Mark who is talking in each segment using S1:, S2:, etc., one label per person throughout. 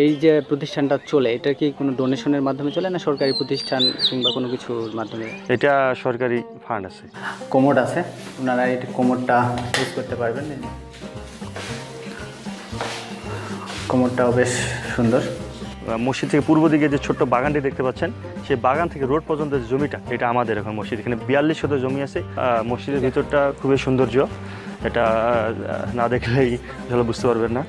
S1: এই যে প্রতিষ্ঠানটা চলে এটা কি কোনো ডোনেশনের মাধ্যমে চলে না সরকারি প্রতিষ্ঠান কিংবা কোনো কিছুর মাধ্যমে
S2: এটা সরকারি ফান্ড আছে কোমোড আছে ওনারা
S1: এই কোমরটা ইউজ করতে পারবেন
S2: কোমরটাও বেশ সুন্দর মসজিদ থেকে পূর্ব দিকে যে ছোট্ট বাগানটি দেখতে পাচ্ছেন সেই বাগান থেকে রোড পর্যন্ত যে জমিটা এটা আমাদের এখন মসজিদ এখানে বিয়াল্লিশ শত জমি আছে মসজিদের ভিতরটা খুবই সৌন্দর্য এটা না দেখলেই ভালো বুঝতে পারবেন না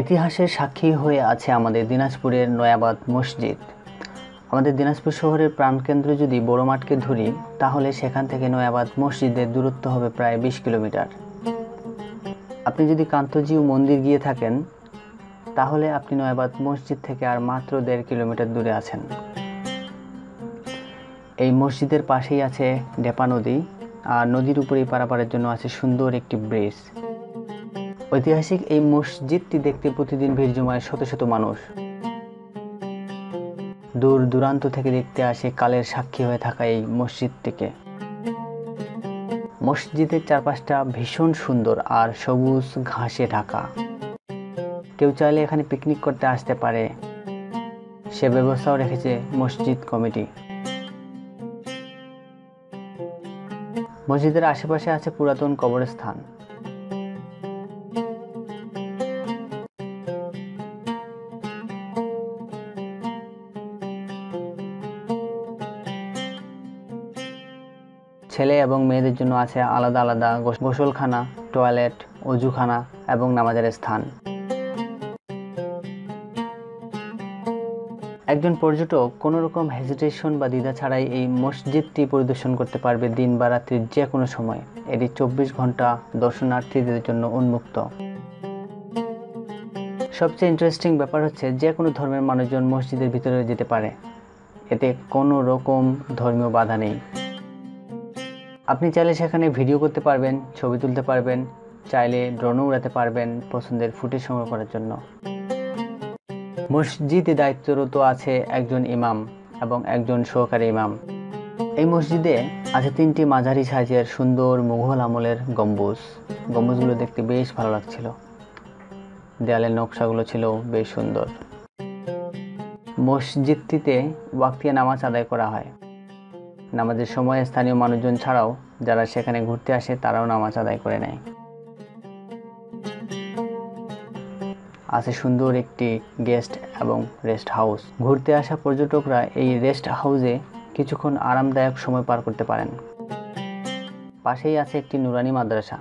S2: ইতিহাসের সাক্ষী হয়ে আছে আমাদের দিনাজপুরের নয়াবাদ
S1: মসজিদ আমাদের দিনাজপুর শহরের প্রাণকেন্দ্র যদি বড় মাঠকে ধরি তাহলে সেখান থেকে নয়াবাদ মসজিদের দূরত্ব হবে প্রায় বিশ কিলোমিটার আপনি যদি কান্তজিউ মন্দির গিয়ে থাকেন তাহলে আপনি নয়াবাদ মসজিদ থেকে আর মাত্র দেড় কিলোমিটার দূরে আছেন এই মসজিদের পাশেই আছে ডেপা নদী আর নদীর উপরেই পারাপারের জন্য আছে সুন্দর একটি ব্রিজ ঐতিহাসিক এই মসজিদটি দেখতে প্রতিদিন ভিড় জমায় শত শত মানুষ দূর দূরান্ত থেকে দেখতে আসে কালের সাক্ষী হয়ে থাকা এই মসজিদটিকে মসজিদের চারপাশটা ভীষণ সুন্দর আর সবুজ ঘাসে ঢাকা কেউ চাইলে এখানে পিকনিক করতে আসতে পারে সে ব্যবস্থাও রেখেছে মসজিদ কমিটি মসজিদের আশেপাশে আছে পুরাতন কবরস্থান ছেলে এবং মেয়েদের জন্য আছে আলাদা আলাদা গোসলখানা টয়লেট অজুখানা এবং নামাজের স্থান একজন পর্যটক কোনো রকম হেজিটেশন বা দ্বিধা ছাড়াই এই মসজিদটি পরিদর্শন করতে পারবে দিন বা রাত্রির যে কোনো সময় এটি চব্বিশ ঘন্টা দর্শনার্থীদের জন্য উন্মুক্ত সবচেয়ে ইন্টারেস্টিং ব্যাপার হচ্ছে যে কোনো ধর্মের মানুষজন মসজিদের ভিতরে যেতে পারে এতে কোনো রকম ধর্মীয় বাধা নেই আপনি চাইলে সেখানে ভিডিও করতে পারবেন ছবি তুলতে পারবেন চাইলে ড্রোনও উড়াতে পারবেন পছন্দের ফুটেজ সংগ্রহ করার জন্য মসজিদে দায়িত্বরত আছে একজন ইমাম এবং একজন সহকারী ইমাম এই মসজিদে আছে তিনটি মাঝারি সাইজের সুন্দর মুঘল আমলের গম্বুজ গম্বুজগুলো দেখতে বেশ ভালো লাগছিল দেয়ালের নকশাগুলো ছিল বেশ সুন্দর মসজিদটিতে ওয়াক্তিয়া নামাজ আদায় করা হয় নামাজের সময় স্থানীয় মানুষজন ছাড়াও যারা সেখানে ঘুরতে আসে তারাও নামাজ আদায় করে নেয় আছে সুন্দর একটি গেস্ট এবং রেস্ট হাউস ঘুরতে আসা পর্যটকরা এই রেস্ট হাউসে কিছুক্ষণ আরামদায়ক সময় পার করতে পারেন পাশেই আছে একটি নুরানি মাদ্রাসা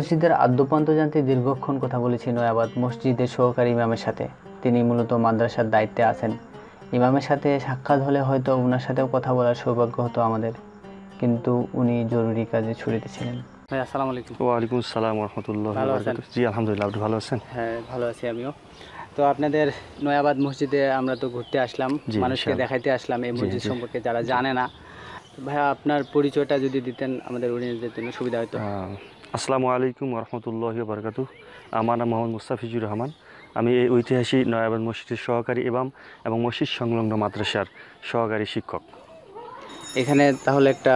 S1: মসজিদের আদ্যপান্ত জানতে দীর্ঘক্ষণ কথা বলেছি নয়াবাদ মসজিদের সহকারী ইমামের সাথে তিনি মূলত মাদ্রাসার দায়িত্বে আছেন ইমামের সাথে সাক্ষাৎ হলে হয়তো ওনার সাথেও কথা বলার সৌভাগ্য হতো আমাদের কিন্তু উনি
S2: জরুরি কাজে ছুটিতে ছিলেন হ্যাঁ,
S1: তো আপনাদের নয়াবাদ মসজিদে আমরা তো ঘুরতে আসলাম মানুষকে দেখাইতে আসলাম এই মসজিদ সম্পর্কে যারা জানে না ভাই আপনার পরিচয়টা যদি দিতেন আমাদের অডিয়েন্সদের জন্য সুবিধা হতো
S2: আসসালামু আলাইকুম রহমতুল্লাহ বরকাত আমার নাম মোহাম্মদ মুস্তাফিজুর রহমান আমি এই ঐতিহাসিক নয়াবাদ মসজিদের সহকারী এবং এবং মসজিদ সংলগ্ন মাদ্রাসার সহকারী শিক্ষক
S1: এখানে তাহলে একটা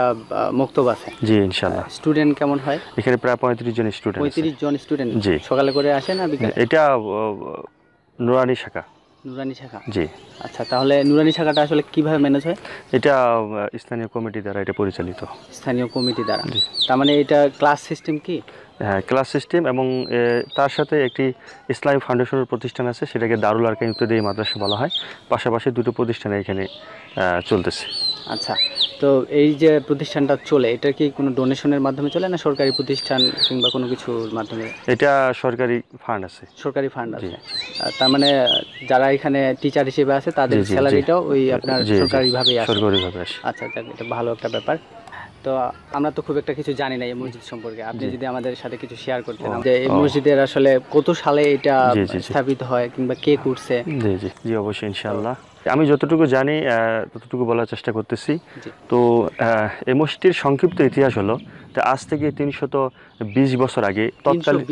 S2: মক্তব আছে জি ইনশাল্লাহ
S1: স্টুডেন্ট কেমন হয়
S2: এখানে প্রায় পঁয়ত্রিশ জন স্টুডেন্ট পঁয়ত্রিশ
S1: জন স্টুডেন্ট জি সকালে করে
S2: আসে না এটা নুরানি শাখা নুরানি শাখা জি আচ্ছা তাহলে নুরানি শাখাটা আসলে কিভাবে ম্যানেজ হয় এটা স্থানীয় কমিটি দ্বারা এটা পরিচালিত স্থানীয়
S1: কমিটি দ্বারা তার মানে এটা ক্লাস সিস্টেম কি
S2: হ্যাঁ ক্লাস সিস্টেম এবং তার সাথে একটি ইসলামী ফাউন্ডেশনের প্রতিষ্ঠান আছে সেটাকে দারুল আরকান ইত্যাদি মাদ্রাসা বলা হয় পাশাপাশি দুটো প্রতিষ্ঠান এখানে চলতেছে আচ্ছা
S1: তো এই যে প্রতিষ্ঠানটা চলে এটা কি কোনো ডোনেশনের মাধ্যমে চলে না সরকারি প্রতিষ্ঠান কিংবা কোনো কিছুর মাধ্যমে
S2: এটা সরকারি ফান্ড আছে
S1: সরকারি ফান্ড আছে তার মানে যারা এখানে টিচার হিসেবে আছে তাদের স্যালারিটাও ওই আপনার সরকারিভাবেই আসে সরকারিভাবে আসে আচ্ছা এটা ভালো একটা ব্যাপার তো আমরা তো খুব একটা কিছু জানি না এই মসজিদ সম্পর্কে আপনি যদি আমাদের সাথে কিছু শেয়ার করতেন যে এই মসজিদের আসলে কত সালে এটা স্থাপিত হয় কিংবা কে করছে
S2: জি জি জি অবশ্যই ইনশাআল্লাহ আমি যতটুকু জানি ততটুকু বলার চেষ্টা করতেছি তো এই মসজিদের সংক্ষিপ্ত ইতিহাস হলো আজ থেকে তিনশত বিশ বছর আগে তৎকালীন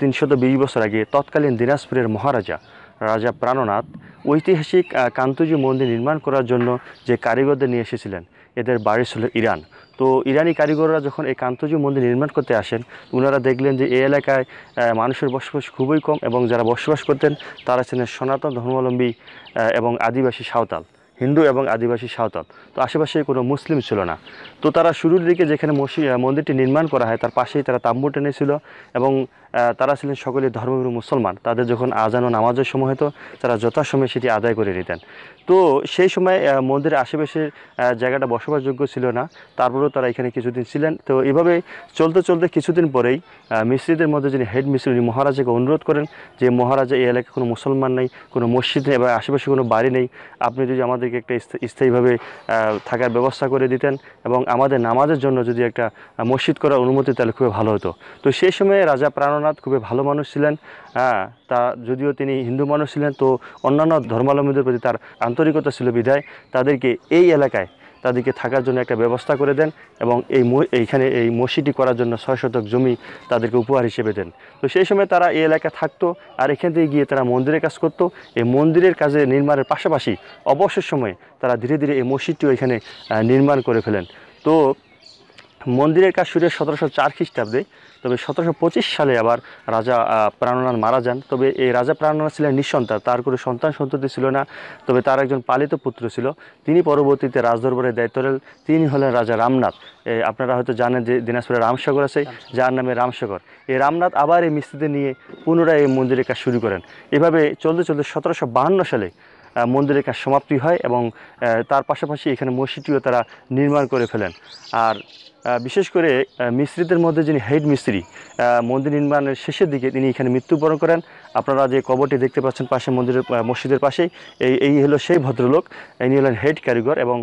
S2: তিনশত বিশ বছর হ্যাঁ, আগে তৎকালীন দিনাজপুরের মহারাজা রাজা প্রাণনাথ ঐতিহাসিক কান্তজি মন্দির নির্মাণ করার জন্য যে কারিগরদের নিয়ে এসেছিলেন এদের বাড়ি ছিল ইরান তো ইরানি কারিগররা যখন এই কান্তজীয় মন্দির নির্মাণ করতে আসেন ওনারা দেখলেন যে এই এলাকায় মানুষের বসবাস খুবই কম এবং যারা বসবাস করতেন তারা ছিলেন সনাতন ধর্মাবলম্বী এবং আদিবাসী সাঁওতাল হিন্দু এবং আদিবাসী সাঁওতাল তো আশেপাশে কোনো মুসলিম ছিল না তো তারা শুরুর দিকে যেখানে মন্দিরটি নির্মাণ করা হয় তার পাশেই তারা তাম্বু টেনেছিল এবং তারা ছিলেন সকলে ধর্মগুরু মুসলমান তাদের যখন আজান ও নামাজের সময় হতো তারা যথাসময়ে সেটি আদায় করে নিতেন তো সেই সময় মন্দিরের আশেপাশের জায়গাটা বসবাসযোগ্য ছিল না তারপরেও তারা এখানে কিছুদিন ছিলেন তো এভাবে চলতে চলতে কিছুদিন পরেই মিস্ত্রিদের মধ্যে যিনি হেড মিস্ত্রি উনি মহারাজাকে অনুরোধ করেন যে মহারাজা এই এলাকায় কোনো মুসলমান নেই কোনো মসজিদ নেই বা আশেপাশে কোনো বাড়ি নেই আপনি যদি আমাদের আমাদেরকে একটা স্থায়ীভাবে থাকার ব্যবস্থা করে দিতেন এবং আমাদের নামাজের জন্য যদি একটা মসজিদ করার অনুমতি তাহলে খুবই ভালো হতো তো সেই সময়ে রাজা প্রাণনাথ খুবই ভালো মানুষ ছিলেন হ্যাঁ, তা যদিও তিনি হিন্দু মানুষ ছিলেন তো অন্যান্য ধর্মাবলম্বীদের প্রতি তার আন্তরিকতা ছিল বিধায় তাদেরকে এই এলাকায় তাদেরকে থাকার জন্য একটা ব্যবস্থা করে দেন এবং এই এইখানে এই মসজিদটি করার জন্য ছয় শতক জমি তাদেরকে উপহার হিসেবে দেন তো সেই সময় তারা এই এলাকা থাকতো আর এখান থেকে গিয়ে তারা মন্দিরের কাজ করত এই মন্দিরের কাজে নির্মাণের পাশাপাশি অবসর সময়ে তারা ধীরে ধীরে এই মসজিদটিও এখানে নির্মাণ করে ফেলেন তো মন্দিরের কাজ শুরু সতেরোশো চার খ্রিস্টাব্দে তবে সতেরোশো পঁচিশ সালে আবার রাজা প্রাণনাথ মারা যান তবে এই রাজা প্রাণনাথ ছিলেন নিঃসন্তান তার কোনো সন্তান সন্ততি ছিল না তবে তার একজন পালিত পুত্র ছিল তিনি পরবর্তীতে রাজদরবারের দায়িত্ব নেন তিনি হলেন রাজা রামনাথ আপনারা হয়তো জানেন যে দিনাজপুরে রামসাগর আছে যার নামে রামসাগর এই রামনাথ আবার এই মিস্ত্রিদের নিয়ে পুনরায় এই মন্দিরের কাজ শুরু করেন এভাবে চলতে চলতে সতেরোশো বাহান্ন সালে মন্দিরের কাজ সমাপ্তি হয় এবং তার পাশাপাশি এখানে মসজিদটিও তারা নির্মাণ করে ফেলেন আর বিশেষ করে মিস্ত্রিদের মধ্যে যিনি হেড মিস্ত্রি মন্দির নির্মাণের শেষের দিকে তিনি এখানে মৃত্যুবরণ করেন আপনারা যে কবরটি দেখতে পাচ্ছেন পাশে মন্দিরের মসজিদের পাশেই এই এই হলো সেই ভদ্রলোক ইনি হলেন হেড কারিগর এবং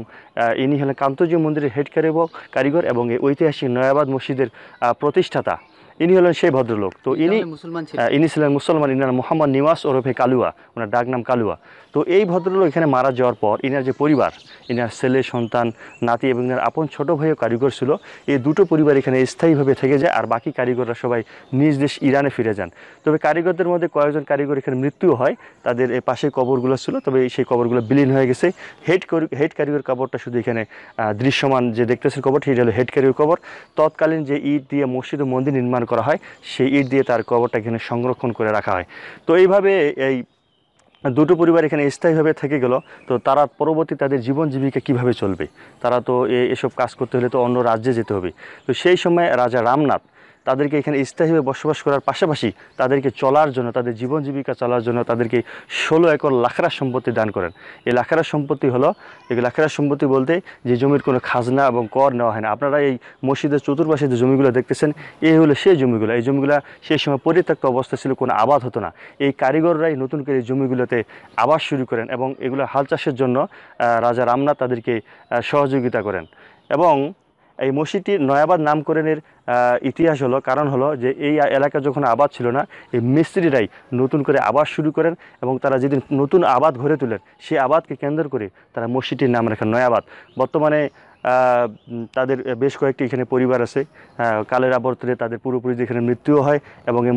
S2: ইনি হলেন কান্তজীয় মন্দিরের হেড কারিগর কারিগর এবং এই ঐতিহাসিক নয়াবাদ মসজিদের প্রতিষ্ঠাতা ইনি হলেন সেই ভদ্রলোক তো ইনি হ্যাঁ, ইনি ছিলেন মুসলমান ইনার মোহাম্মদ নিওয়াস ওরফে কালুয়া ওনার ডাক নাম কালুয়া তো এই ভদ্রলোক এখানে মারা যাওয়ার পর ইনার যে পরিবার ইনার ছেলে সন্তান নাতি এবং ইনার আপন ছোট ভাইও কারিগর ছিল এই দুটো পরিবার এখানে স্থায়ীভাবে থেকে যায় আর বাকি কারিগররা সবাই নিজ দেশ ইরানে ফিরে যান তবে কারিগরদের মধ্যে কয়েকজন কারিগর এখানে মৃত্যু হয় তাদের পাশে কবরগুলো ছিল তবে সেই কবরগুলো বিলীন হয়ে গেছে হেড হেড কারিগর কবরটা শুধু এখানে দৃশ্যমান যে দেখতেছেন কবর সেটা হলো হেড কারিগর কবর তৎকালীন যে ঈদ দিয়ে মসজিদ ও মন্দির নির্মাণ নির্মাণ করা হয় সেই ইট দিয়ে তার কবরটা এখানে সংরক্ষণ করে রাখা হয় তো এইভাবে এই দুটো পরিবার এখানে স্থায়ীভাবে থেকে গেল তো তারা পরবর্তী তাদের জীবন জীবিকা কিভাবে চলবে তারা তো এসব কাজ করতে হলে তো অন্য রাজ্যে যেতে হবে তো সেই সময় রাজা রামনাথ তাদেরকে এখানে স্থায়ীভাবে বসবাস করার পাশাপাশি তাদেরকে চলার জন্য তাদের জীবন জীবিকা চলার জন্য তাদেরকে ষোলো একর লাখরা সম্পত্তি দান করেন এই লাখরা সম্পত্তি হলো এই লাখরা সম্পত্তি বলতে যে জমির কোনো খাজনা এবং কর নেওয়া হয় না আপনারা এই মসজিদের চতুর্পাশে যে জমিগুলো দেখতেছেন এই হলো সেই জমিগুলো এই জমিগুলো সেই সময় পরিত্যক্ত অবস্থা ছিল কোনো আবাদ হতো না এই কারিগররাই নতুন করে এই জমিগুলোতে আবাদ শুরু করেন এবং এগুলো হাল চাষের জন্য রাজা রামনাথ তাদেরকে সহযোগিতা করেন এবং এই মসজিদটির নয়াবাদ নামকরণের ইতিহাস হলো কারণ হলো যে এই এলাকা যখন আবাদ ছিল না এই মিস্ত্রিরাই নতুন করে আবাদ শুরু করেন এবং তারা যেদিন নতুন আবাদ ঘরে তোলেন সেই আবাদকে কেন্দ্র করে তারা মসজিদটির নাম রাখেন নয়াবাদ বর্তমানে তাদের বেশ কয়েকটি এখানে পরিবার আছে কালের আবর্তনে তাদের পুরোপুরি যেখানে মৃত্যুও হয় এবং এই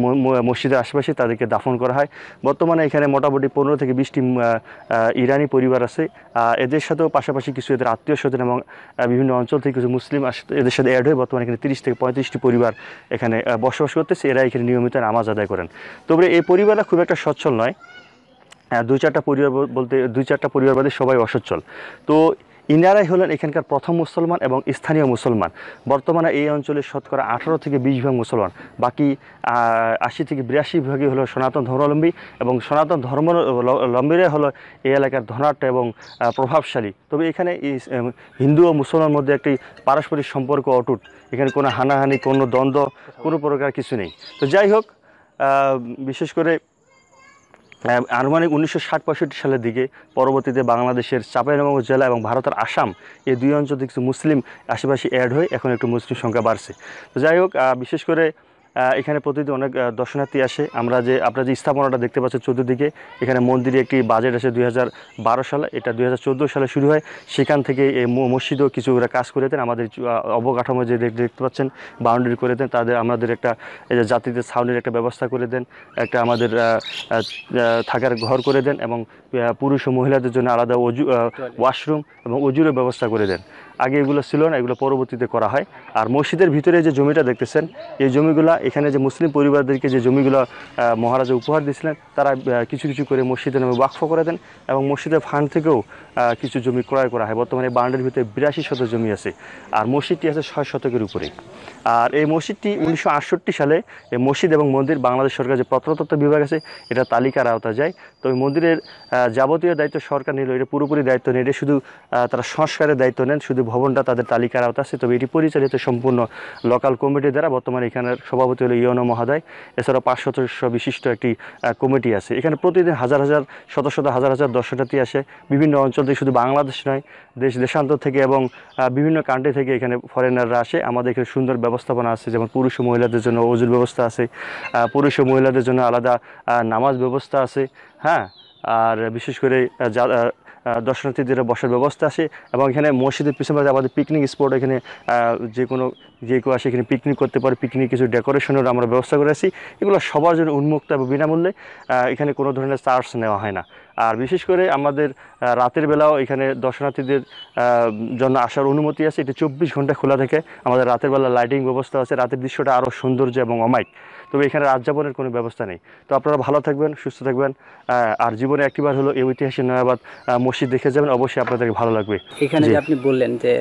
S2: মসজিদের আশেপাশে তাদেরকে দাফন করা হয় বর্তমানে এখানে মোটামুটি পনেরো থেকে বিশটি ইরানি পরিবার আছে এদের সাথেও পাশাপাশি কিছু এদের আত্মীয় স্বজন এবং বিভিন্ন অঞ্চল থেকে কিছু মুসলিম এদের সাথে অ্যাড হয়ে বর্তমানে এখানে তিরিশ থেকে পঁয়ত্রিশটি পরিবার এখানে বসবাস করতেছে এরা এখানে নিয়মিত নামাজ আদায় করেন তবে এই পরিবারটা খুব একটা সচ্ছল নয় দুই চারটা পরিবার বলতে দুই চারটা পরিবার বাদে সবাই অসচ্ছল তো ইনারাই হলেন এখানকার প্রথম মুসলমান এবং স্থানীয় মুসলমান বর্তমানে এই অঞ্চলে শতকরা আঠারো থেকে বিশ ভাগ মুসলমান বাকি আশি থেকে বিরাশি ভাগই হলো সনাতন ধর্মাবলম্বী এবং সনাতন ধর্মাবলম্বীরা হলো এই এলাকার ধনাট্য এবং প্রভাবশালী তবে এখানে হিন্দু ও মুসলমান মধ্যে একটি পারস্পরিক সম্পর্ক অটুট এখানে কোনো হানাহানি কোনো দ্বন্দ্ব কোনো প্রকার কিছু নেই তো যাই হোক বিশেষ করে আনুমানিক উনিশশো ষাট পঁয়ষট্টি সালের দিকে পরবর্তীতে বাংলাদেশের চাঁপাইনবাবগঞ্জ জেলা এবং ভারতের আসাম এই দুই অঞ্চলে কিছু মুসলিম আশেপাশে অ্যাড হয়ে এখন একটু মুসলিম সংখ্যা বাড়ছে তো যাই হোক বিশেষ করে এখানে প্রতিদিন অনেক দর্শনার্থী আসে আমরা যে আপনারা যে স্থাপনাটা দেখতে পাচ্ছেন চতুর্দিকে এখানে মন্দিরে একটি বাজেট আসে দুই সালে এটা দুই সালে শুরু হয় সেখান থেকে এই মসজিদেও কিছু ওরা কাজ করে দেন আমাদের অবকাঠামো যে দেখতে পাচ্ছেন বাউন্ডারি করে দেন তাদের আমাদের একটা জাতিদের সাউন্ডের একটা ব্যবস্থা করে দেন একটা আমাদের থাকার ঘর করে দেন এবং পুরুষ ও মহিলাদের জন্য আলাদা অজু ওয়াশরুম এবং অজুরের ব্যবস্থা করে দেন আগে এগুলো ছিল না এগুলো পরবর্তীতে করা হয় আর মসজিদের ভিতরে যে জমিটা দেখতেছেন এই জমিগুলো এখানে যে মুসলিম পরিবারদেরকে যে জমিগুলো মহারাজা উপহার দিয়েছিলেন তারা কিছু কিছু করে মসজিদের নামে বাক্ফ করে দেন এবং মসজিদের ফান্ড থেকেও কিছু জমি ক্রয় করা হয় বর্তমানে বান্ডের ভিতরে বিরাশি শত জমি আছে আর মসজিদটি আছে ছয় শতকের উপরে আর এই মসজিদটি উনিশশো সালে এই মসজিদ এবং মন্দির বাংলাদেশ সরকার যে প্রত্নতত্ত্ব বিভাগ আছে এটা তালিকার আওতা যায় তো মন্দিরের যাবতীয় দায়িত্ব সরকার নিল এটা পুরোপুরি দায়িত্ব নেই এটা শুধু তারা সংস্কারের দায়িত্ব নেন শুধু ভবনটা তাদের তালিকার আওতা আছে তবে এটি পরিচালিত সম্পূর্ণ লোকাল কমিটি দ্বারা বর্তমানে এখানের সভাপতি হলো ইয়নো মহাদয় এছাড়াও পাঁচ সদস্য বিশিষ্ট একটি কমিটি আছে এখানে প্রতিদিন হাজার হাজার শত শত হাজার হাজার দর্শনার্থী আসে বিভিন্ন অঞ্চল থেকে শুধু বাংলাদেশ নয় দেশ দেশান্তর থেকে এবং বিভিন্ন কান্ট্রি থেকে এখানে ফরেনাররা আসে আমাদের এখানে সুন্দর ব্যবস্থাপনা আছে যেমন পুরুষ ও মহিলাদের জন্য অজুর ব্যবস্থা আছে পুরুষ ও মহিলাদের জন্য আলাদা নামাজ ব্যবস্থা আছে হ্যাঁ আর বিশেষ করে যা দর্শনার্থীদের বসার ব্যবস্থা আছে এবং এখানে মসজিদের পিছনে আমাদের পিকনিক স্পট এখানে যে কোনো যে কেউ আসে এখানে পিকনিক করতে পারে পিকনিক কিছু ডেকোরেশনের আমরা ব্যবস্থা করে আছি এগুলো সবার জন্য উন্মুক্ত এবং বিনামূল্যে এখানে কোনো ধরনের চার্জ নেওয়া হয় না আর বিশেষ করে আমাদের রাতের বেলাও এখানে দর্শনার্থীদের জন্য আসার অনুমতি আছে এটি চব্বিশ ঘন্টা খোলা থাকে আমাদের রাতের বেলা লাইটিং ব্যবস্থা আছে রাতের দৃশ্যটা আরও সৌন্দর্য এবং অমাইক তবে এখানে যাপনের কোনো ব্যবস্থা নেই তো আপনারা ভালো থাকবেন সুস্থ থাকবেন আর জীবনে একটিবার হলো এই ঐতিহাসিক নয়াবাদ মসজিদ দেখে যাবেন অবশ্যই আপনাদের ভালো লাগবে এখানে আপনি বললেন যে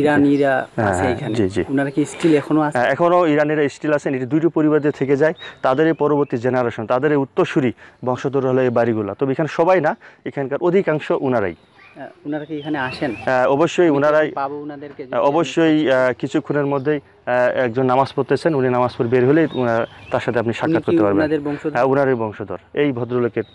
S2: ইরানিরা হ্যাঁ, জি জি ওনারা কি স্টিল এখনো আছে হ্যাঁ, এখনো ইরানিরা স্টিল আছেন এটি দুটো পরিবারে থেকে যায় তাদের পরবর্তী জেনারেশন তাদের উত্তরসূরি বংশধর হলো এই বাড়িগুলো তবে এখানে সবাই না এখানকার অধিকাংশ ওনারাই
S1: ওনারা কি এখানে আসেন অবশ্যই ওনারাই পাবো ওনাদেরকে
S2: অবশ্যই কিছুক্ষণের মধ্যেই একজন নামাজ পড়তেছেন উনি নামাজ পড়ে বের হলে তার সাথে আপনি সাক্ষাৎ করতে পারবেন ওনারই হ্যাঁ, বংশধর এই ভদ্রলোকের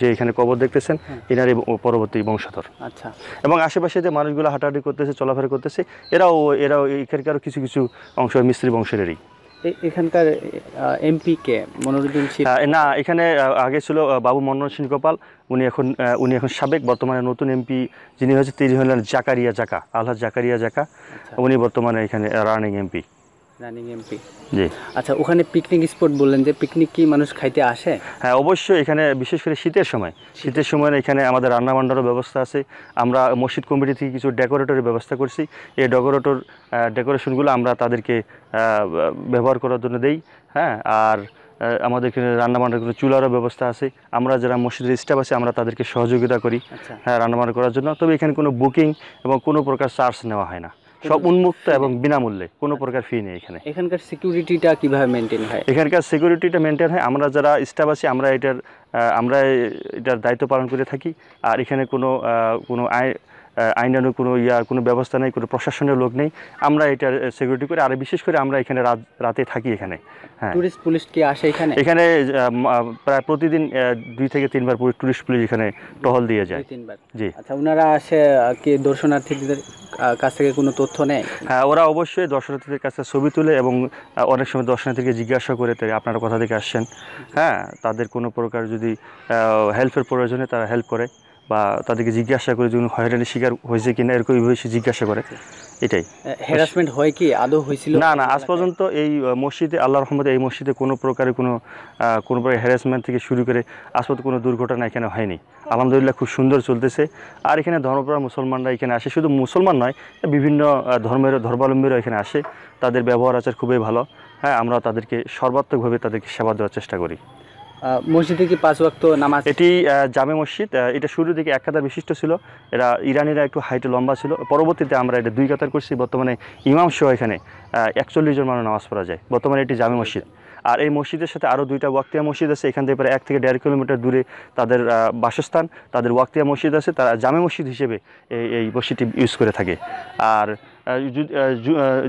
S2: যে এখানে কবর দেখতেছেন এনারই হ্যাঁ। পরবর্তী বংশধর আচ্ছা এবং আশেপাশে যে মানুষগুলো হাঁটাহাঁটি করতেছে চলাফেরা করতেছে এরাও এরাও এখানকারও কিছু কিছু অংশ মিস্ত্রি বংশেরই এখানকার এমপি কে মনোরঞ্জন না এখানে আগে ছিল বাবু মনোরঞ্জন গোপাল উনি এখন উনি এখন সাবেক বর্তমানে নতুন এমপি যিনি হয়েছে তিনি হলেন জাকারিয়া জাকা আল্লাহ জাকারিয়া জাকা আচ্ছা। উনি বর্তমানে এখানে রানিং এমপি জি আচ্ছা ওখানে পিকনিক স্পট বললেন যে পিকনিক কি মানুষ খাইতে আসে হ্যাঁ অবশ্যই এখানে বিশেষ করে শীতের সময় শীতের সময় এখানে আমাদের রান্নাবান্নারও ব্যবস্থা আছে আমরা মসজিদ কমিটি থেকে কিছু ডেকোরেটরের ব্যবস্থা করছি এই ডেকোরেটর ডেকোরেশনগুলো আমরা তাদেরকে ব্যবহার করার জন্য দেই হ্যাঁ আর আমাদের এখানে রান্নাবান্নার কোনো চুলারও ব্যবস্থা আছে আমরা যারা মসজিদের স্টাফ আছে আমরা তাদেরকে সহযোগিতা করি আচ্ছা। হ্যাঁ রান্নাবান্না করার জন্য তবে এখানে কোনো বুকিং এবং কোনো প্রকার চার্জ নেওয়া হয় না সব উন্মুক্ত এবং বিনামূল্যে কোনো প্রকার ফি নেই এখানে এখানকার সিকিউরিটিটা কীভাবে মেনটেন হয় এখানকার সিকিউরিটিটা মেনটেন হয় আমরা যারা স্টাফ আছি আমরা এটার আমরা এটার দায়িত্ব পালন করে থাকি আর এখানে কোনো কোনো আয় আইনানুক কোনো ইয়ার কোনো ব্যবস্থা নেই কোনো প্রশাসনের লোক নেই আমরা এটা সিকিউরিটি করে আর বিশেষ করে আমরা এখানে রাত রাতে থাকি এখানে হ্যাঁ টুরিস্ট পুলিশ কি আসে এখানে এখানে প্রায় প্রতিদিন দুই থেকে তিনবার টুরিস্ট পুলিশ এখানে টহল দিয়ে যায় জি আচ্ছা ওনারা আসে কি দর্শনার্থীদের কাছ থেকে কোনো তথ্য নেয় হ্যাঁ ওরা অবশ্যই দর্শনার্থীদের কাছে ছবি তুলে এবং অনেক সময় দর্শনার্থীকে জিজ্ঞাসা করে আপনারা কথা থেকে আসছেন হ্যাঁ তাদের কোনো প্রকার যদি হেল্পের প্রয়োজনে তারা হেল্প করে বা তাদেরকে জিজ্ঞাসা করে যখন হয়রানির শিকার হয়েছে কিনা এরকম সে জিজ্ঞাসা করে এটাই হ্যারাসমেন্ট হয় কি আদৌ হয়েছিল না না আজ পর্যন্ত এই মসজিদে আল্লাহ রহমতে এই মসজিদে কোনো প্রকারে কোনো কোনো প্রকার হ্যারাসমেন্ট থেকে শুরু করে আজ পর্যন্ত কোনো দুর্ঘটনা এখানে হয়নি আলহামদুলিল্লাহ খুব সুন্দর চলতেছে আর এখানে ধর্মপ্রাণ মুসলমানরা এখানে আসে শুধু মুসলমান নয় বিভিন্ন ধর্মের ধর্মাবলম্বীরা এখানে আসে তাদের ব্যবহার আচার খুবই ভালো হ্যাঁ আমরা তাদেরকে সর্বাত্মকভাবে তাদেরকে সেবা দেওয়ার চেষ্টা করি মসজিদে কি পাঁচ ওয়াক্ত নামাজ এটি জামে মসজিদ এটা শুরু থেকে এক কাতার বিশিষ্ট ছিল এরা ইরানিরা একটু হাইটে লম্বা ছিল পরবর্তীতে আমরা এটা দুই কাতার করছি বর্তমানে ইমাম সহ এখানে একচল্লিশ জন মানুষ নামাজ পড়া যায় বর্তমানে এটি জামে মসজিদ আর এই মসজিদের সাথে আরও দুইটা ওয়াক্তিয়া মসজিদ আছে এখান থেকে প্রায় এক থেকে দেড় কিলোমিটার দূরে তাদের বাসস্থান তাদের ওয়াক্তিয়া মসজিদ আছে তারা জামে মসজিদ হিসেবে এই এই মসজিদটি ইউজ করে থাকে আর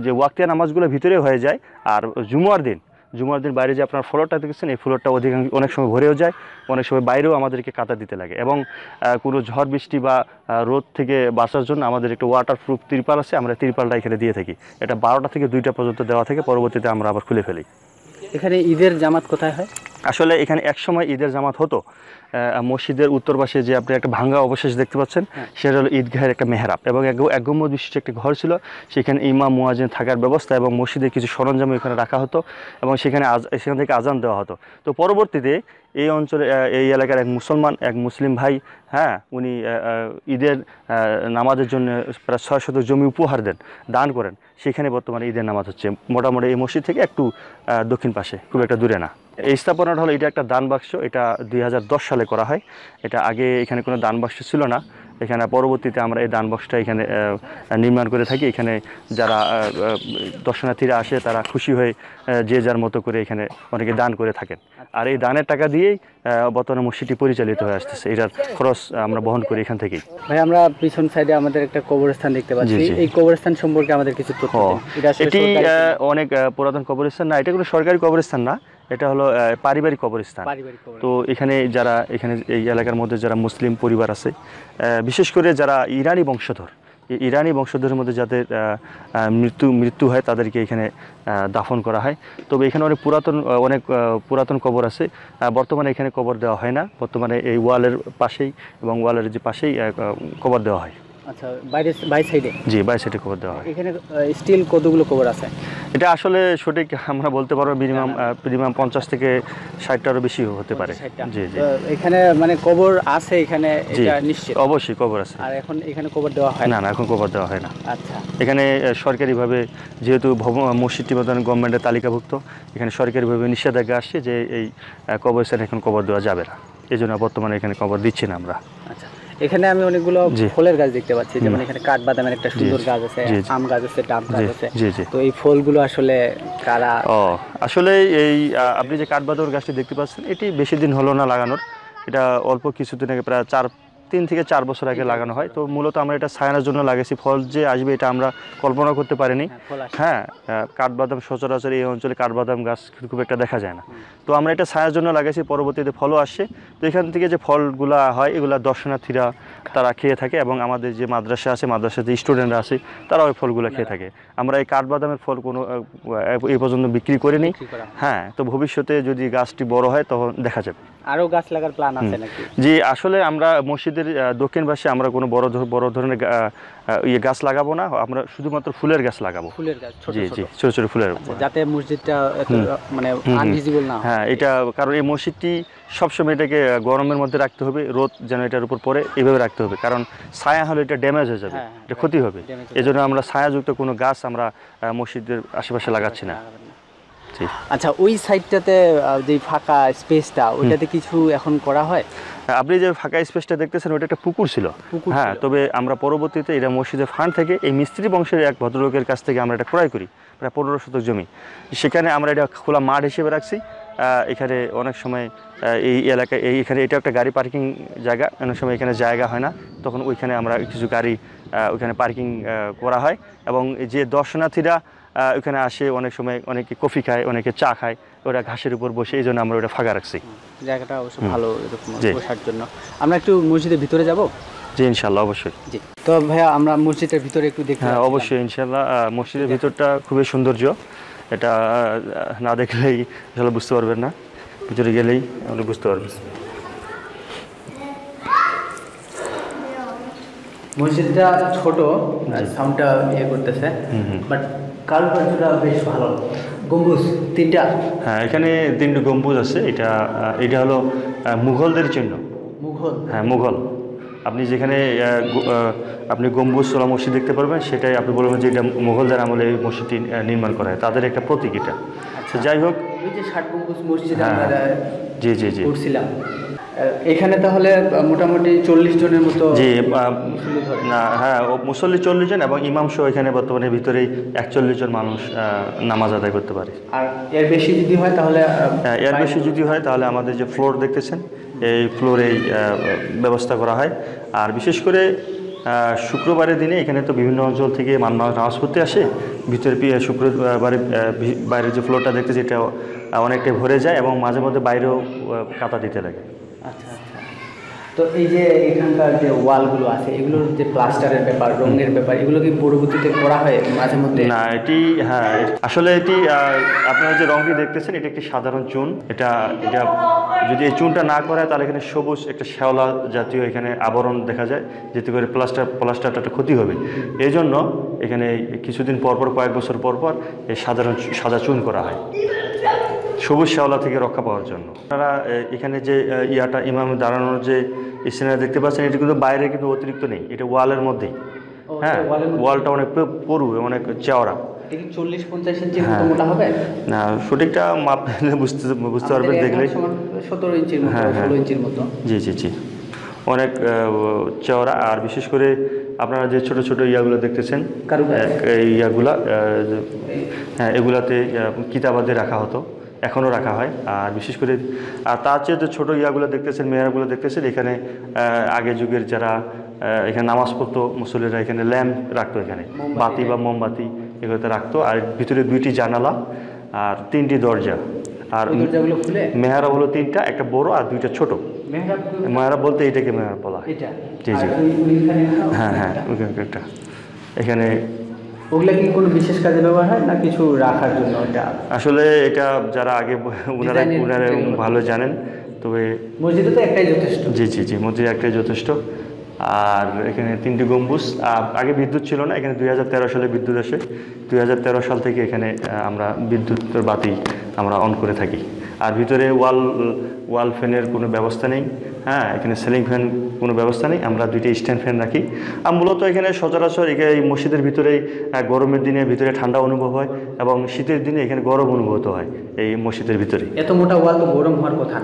S2: যে ওয়াক্তিয়া নামাজগুলো ভিতরে হয়ে যায় আর জুমুয়ার দিন জুমার দিন বাইরে যে আপনার ফ্লোরটা দেখেছেন এই ফ্লোরটা অধিকাংশ অনেক সময় ভরেও যায় অনেক সময় বাইরেও আমাদেরকে কাতা দিতে লাগে এবং কোনো ঝড় বৃষ্টি বা রোদ থেকে বাঁচার জন্য আমাদের একটা ওয়াটারপ্রুফ তিরপাল আছে আমরা তিরপালটা এখানে দিয়ে থাকি এটা বারোটা থেকে দুইটা পর্যন্ত দেওয়া থাকে পরবর্তীতে আমরা আবার খুলে ফেলি
S1: এখানে ঈদের জামাত কোথায় হয়
S2: আসলে এখানে একসময় ঈদের জামাত হতো মসজিদের উত্তর পাশে যে আপনি একটা ভাঙ্গা অবশেষ দেখতে পাচ্ছেন হ্যাঁ। সেটা হলো ঈদগাহের একটা মেহরাব এবং এক বিশিষ্ট একটি ঘর ছিল সেখানে ইমাম মুয়াজিন থাকার ব্যবস্থা এবং মসজিদের কিছু সরঞ্জাম এখানে রাখা হতো এবং সেখানে আজ সেখান থেকে আজান দেওয়া হতো তো পরবর্তীতে এই অঞ্চলে এই এলাকার এক মুসলমান এক মুসলিম ভাই হ্যাঁ উনি ঈদের নামাজের জন্য প্রায় ছয় শত জমি উপহার দেন দান করেন সেখানে বর্তমানে ঈদের নামাজ হচ্ছে মোটামুটি এই মসজিদ থেকে একটু দক্ষিণ পাশে খুব একটা দূরে না এই স্থাপনাটা হলো এটা একটা দান বাক্স এটা দুই সালে করা হয় এটা আগে এখানে কোনো দান বাক্স ছিল না এখানে পরবর্তীতে আমরা এই দান বক্সটা এখানে নির্মাণ করে থাকি এখানে যারা দর্শনার্থীরা আসে তারা খুশি হয়ে যে যার মতো করে এখানে অনেকে দান করে থাকেন আর এই দানের টাকা দিয়েই বর্তমানে মসজিদটি পরিচালিত হয়ে আসতেছে এটার খরচ আমরা বহন করি এখান থেকেই ভাই
S1: আমরা পিছন সাইডে আমাদের একটা কবরস্থান দেখতে পাচ্ছি এই
S2: কবরস্থান সম্পর্কে আমাদের কিছু এটি অনেক পুরাতন কবরস্থান না এটা কোনো সরকারি কবরস্থান না এটা হলো পারিবারিক কবরস্থান তো এখানে যারা এখানে এই এলাকার মধ্যে যারা মুসলিম পরিবার আছে বিশেষ করে যারা ইরানি বংশধর ইরানি বংশধরের মধ্যে যাদের মৃত্যু মৃত্যু হয় তাদেরকে এখানে দাফন করা হয় তবে এখানে অনেক পুরাতন অনেক পুরাতন কবর আছে বর্তমানে এখানে কবর দেওয়া হয় না বর্তমানে এই ওয়ালের পাশেই এবং ওয়ালের যে পাশেই কবর দেওয়া হয়
S1: আচ্ছা, এখানে
S2: সরকারি ভাবে হ্যাঁ, হ্যাঁ। পঞ্চাশ থেকে বেশি হতে পারে এখানে মানে অবশ্যই
S1: আর এখন এখানে দেওয়া হয় না
S2: না এখন দেওয়া হয় না আচ্ছা এখানে যেহেতু মসজিদটি বর্তমানে গভর্নমেন্টের তালিকাভুক্ত এখানে সরকারি ভাবে নিষেধাজ্ঞা আসছে যে এই কবরস্থানে এখন কবর দেওয়া যাবে না এই জন্য বর্তমানে এখানে কবর দিচ্ছি না আমরা আচ্ছা
S1: এখানে আমি অনেকগুলো ফলের গাছ দেখতে পাচ্ছি যেমন এখানে কাঠ বাদামের একটা সুন্দর গাছ আছে আম গাছ আছে ডাব গাছ আছে
S2: তো এই ফলগুলো আসলে কারা আসলে এই আপনি যে কাঠবাদর গাছটি দেখতে পাচ্ছেন এটি বেশি দিন হলো না লাগানোর এটা অল্প কিছুদিন আগে প্রায় চার তিন থেকে চার বছর আগে লাগানো হয় তো মূলত আমরা এটা ছায়ানোর জন্য লাগেছি ফল যে আসবে এটা আমরা কল্পনা করতে পারিনি হ্যাঁ, হ্যাঁ কাঠবাদাম সচরাচর এই অঞ্চলে কাঠবাদাম গাছ খুব একটা দেখা যায় না তো আমরা এটা ছায়ার জন্য লাগাইছি পরবর্তীতে ফলও আসছে তো এখান থেকে যে ফলগুলা হয় এগুলো দর্শনার্থীরা তারা খেয়ে থাকে এবং আমাদের যে মাদ্রাসা আছে যে স্টুডেন্টরা আছে তারা ওই ফলগুলো খেয়ে হ্যাঁ। থাকে আমরা এই কাঠবাদামের ফল কোনো এই পর্যন্ত বিক্রি করে নিই হ্যাঁ তো ভবিষ্যতে যদি গাছটি বড় হয় তখন দেখা যাবে
S1: আরও গাছ লাগার প্ল্যান আছে
S2: জি আসলে আমরা মসজিদের দক্ষিণ পাশে আমরা কোনো বড় বড় ধরনের ইয়ে গাছ লাগাবো না আমরা শুধুমাত্র ফুলের গাছ লাগাবো ফুলের গাছ জি জি ছোট ছোট ফুলের যাতে মসজিদটা মানে হ্যাঁ এটা কারণ এই মসজিদটি সবসময় এটাকে গরমের মধ্যে রাখতে হবে রোদ যেন এটার উপর পরে এইভাবে রাখতে হবে কারণ ছায়া হলে এটা ড্যামেজ হয়ে যাবে হ্যাঁ, হ্যাঁ, এটা ক্ষতি হবে এজন্য আমরা ছায়াযুক্ত কোনো গাছ আমরা মসজিদের আশেপাশে লাগাচ্ছি না জি আচ্ছা।, আচ্ছা ওই সাইডটাতে যে ফাঁকা স্পেসটা ওইটাতে কিছু এখন করা হয় হ্যাঁ, আপনি যে ফাঁকা স্পেসটা দেখতেছেন ওইটা একটা পুকুর ছিল হ্যাঁ তবে আমরা পরবর্তীতে এটা মসজিদের ফান্ড থেকে এই মিস্ত্রি বংশের এক ভদ্রলোকের কাছ থেকে আমরা এটা ক্রয় করি প্রায় পনেরো শতক জমি সেখানে আমরা এটা খোলা মাঠ হিসেবে রাখছি এখানে অনেক সময় এই এলাকায় এই এখানে এটা একটা গাড়ি পার্কিং জায়গা অনেক সময় এখানে জায়গা হয় না তখন ওইখানে আমরা কিছু গাড়ি ওইখানে পার্কিং করা হয় এবং যে দর্শনার্থীরা ওখানে আসে অনেক সময় অনেকে কফি খায় অনেকে চা খায় ওরা ঘাসের উপর বসে এই জন্য আমরা ওটা ফাঁকা রাখছি
S1: জায়গাটা অবশ্যই ভালো বসার জন্য
S2: আমরা একটু মসজিদের ভিতরে যাব জি ইনশাল্লাহ অবশ্যই জি তো ভাইয়া আমরা মসজিদের ভিতরে একটু দেখি হ্যাঁ অবশ্যই ইনশাল্লাহ মসজিদের ভিতরটা খুবই সৌন্দর্য এটা না দেখলেই আসলে বুঝতে পারবেন না ভিতরে গেলেই আপনি বুঝতে পারবেন
S1: মসজিদটা ছোট সাউন্ডটা ইয়ে করতেছে বাট কারুকার্যটা বেশ ভালো গম্বুজ তিনটা
S2: হ্যাঁ এখানে তিনটে গম্বুজ আছে এটা এটা হলো মুঘলদের জন্য মুঘল হ্যাঁ মুঘল আপনি যেখানে আপনি গম্বুজ সোলা মসজিদ দেখতে পারবেন সেটাই আপনি বলবেন যে এটা মুঘলদের আমলে এই মসজিদটি নির্মাণ করা হয় তাদের একটা প্রতীক এটা আচ্ছা। যাই হোক হ্যাঁ। জি জি জি এখানে তাহলে মোটামুটি চল্লিশ জনের মতো জি হ্যাঁ মুসল্লি চল্লিশ জন এবং ইমাম সহ এখানে বর্তমানে ভিতরেই একচল্লিশ জন মানুষ নামাজ আদায় করতে পারে
S1: আর এর বেশি যদি হয় তাহলে হ্যাঁ, এর বেশি
S2: যদি হয় তাহলে আমাদের যে ফ্লোর দেখতেছেন এই ফ্লোরেই ব্যবস্থা করা হয় আর বিশেষ করে শুক্রবারের দিনে এখানে তো বিভিন্ন অঞ্চল থেকে মানুষ নামাজ পড়তে আসে ভিতরে শুক্রবারে বাইরের যে ফ্লোরটা দেখতেছি এটা অনেকটাই ভরে যায় এবং মাঝে মধ্যে বাইরেও কাতা দিতে লাগে আচ্ছা আচ্ছা
S1: তো এই যে এখানকার যে ওয়ালগুলো আছে এগুলোর
S2: যে প্লাস্টারের ব্যাপার রঙের ব্যাপার এগুলো কি পরবর্তীতে করা হয় মাঝে মধ্যে না এটি হ্যাঁ আসলে এটি আপনারা যে রঙটি দেখতেছেন এটা একটি সাধারণ চুন এটা এটা যদি এই চুনটা না করায় তাহলে এখানে সবুজ একটা শ্যাওলা জাতীয় এখানে আবরণ দেখা যায় যেতে করে প্লাস্টার প্লাস্টারটা একটা ক্ষতি হবে এই জন্য এখানে কিছুদিন পরপর কয়েক বছর পরপর এই সাধারণ সাদা চুন করা হয় সবুজ শ্যাওলা থেকে রক্ষা পাওয়ার জন্য আপনারা এখানে যে ইয়াটা ইমাম দাঁড়ানোর যে সিনারি দেখতে পাচ্ছেন এটা কিন্তু বাইরে কিন্তু অতিরিক্ত নেই এটা ওয়ালের মধ্যেই হ্যাঁ ওয়ালটা অনেক পরু অনেক মানে চেওড়া হ্যাঁ। না সঠিকটা মাপ বুঝতে বুঝতে পারবেন দেখলে সতেরো ইঞ্চির হ্যাঁ, হ্যাঁ। জি জি জি অনেক চওড়া আর বিশেষ করে আপনারা যে ছোট ছোট ইয়াগুলো দেখতেছেন ইয়াগুলা হ্যাঁ এগুলাতে কিতাবাদে রাখা হতো এখনও রাখা হয় আর বিশেষ করে আর তার চেয়ে যে ছোটো ইয়াগুলো দেখতেছেন মেয়ারগুলো দেখতেছেন এখানে আগে যুগের যারা এখানে নামাজ পড়তো মুসলিরা এখানে ল্যাম্প রাখতো এখানে বাতি বা মোমবাতি এগুলোতে রাখতো আর ভিতরে দুইটি জানালা আর তিনটি দরজা আর মেহারা হলো তিনটা একটা বড় আর দুইটা ছোট মেহারা বলতে এটাকে মেহারা বলা
S1: জি জি হ্যাঁ হ্যাঁ
S2: একটা এখানে
S1: ওগুলা কি কোনো বিশেষ কাজে ব্যবহার হয় না কিছু রাখার জন্য এটা
S2: আসলে এটা যারা আগে ওনারা ওনারা ভালো জানেন তবে মসজিদে তো একটাই যথেষ্ট জি জি জি মসজিদ একটাই যথেষ্ট আর এখানে তিনটি গম্বুজ আগে বিদ্যুৎ ছিল না এখানে দুই সালে বিদ্যুৎ আসে দুই সাল থেকে এখানে আমরা বিদ্যুৎ বাতি আমরা অন করে থাকি আর ভিতরে ওয়াল ওয়াল ফ্যানের কোনো ব্যবস্থা নেই হ্যাঁ এখানে সিলিং ফ্যান কোনো ব্যবস্থা নেই আমরা দুইটি স্ট্যান্ড ফ্যান রাখি আর মূলত এখানে সচরাচর এখানে এই মসজিদের ভিতরে গরমের দিনে ভিতরে ঠান্ডা অনুভব হয় এবং শীতের দিনে এখানে গরম অনুভূত হয় এই মসজিদের ভিতরে
S1: এত মোটা ওয়াল তো গরম হওয়ার কথা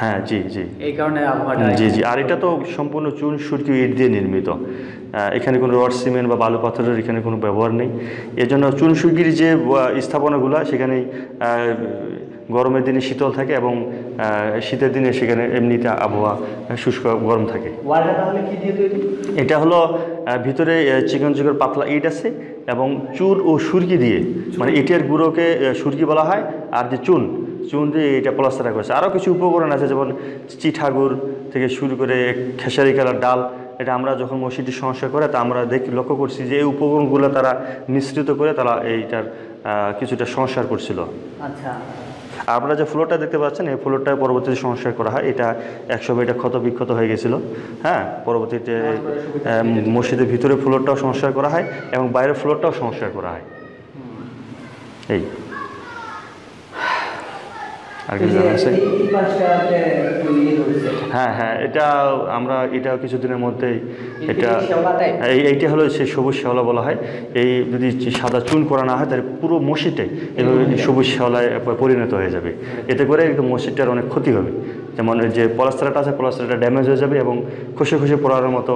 S2: হ্যাঁ জি জি
S1: এই কারণে জি জি
S2: আর এটা তো সম্পূর্ণ চুন সুরকি ইট দিয়ে নির্মিত এখানে কোনো রড সিমেন্ট বা বালু পাথরের এখানে কোনো ব্যবহার নেই এজন্য চুন সুরকির যে স্থাপনাগুলো সেখানে গরমের দিনে শীতল থাকে এবং শীতের দিনে সেখানে এমনিতে আবহাওয়া শুষ্ক গরম থাকে এটা হলো ভিতরে চিকন চিকন পাতলা ইট আছে এবং চুন ও সুরকি দিয়ে মানে ইটের গুঁড়োকে সুরকি বলা হয় আর যে চুন চুন দিয়ে এটা প্লাস্টার করেছে আরও কিছু উপকরণ আছে যেমন চিঠাগুড় থেকে শুরু করে খেসারি কালার ডাল এটা আমরা যখন মসজিদটি সমস্যা করে তা আমরা দেখি লক্ষ্য করছি যে এই উপকরণগুলো তারা মিশ্রিত করে তারা এইটার কিছুটা সংস্কার করছিল আচ্ছা আপনারা যে ফ্লোরটা দেখতে পাচ্ছেন এই ফ্লোরটা পরবর্তীতে সংস্কার করা হয় এটা একসময় এটা ক্ষত বিক্ষত হয়ে গেছিলো হ্যাঁ পরবর্তীতে হ্যাঁ, মসজিদের ভিতরে ফ্লোরটাও সংস্কার করা হয় এবং বাইরের ফ্লোরটাও সংস্কার করা হয় এই আর কিছু আছে হ্যাঁ হ্যাঁ এটা আমরা এটা কিছুদিনের মধ্যেই এটা এইটা হলো সে সবুজ শেওলা বলা হয় এই যদি সাদা চুন করা না হয় তাহলে পুরো মসজিদটাই এভাবে সবুজ শেওলায় পরিণত হয়ে যাবে এতে করে একটু মসজিদটার অনেক ক্ষতি হবে যেমন যে পলাস্তারাটা আছে পলাস্তারাটা ড্যামেজ হয়ে যাবে এবং খুশি খুশি পড়ার মতো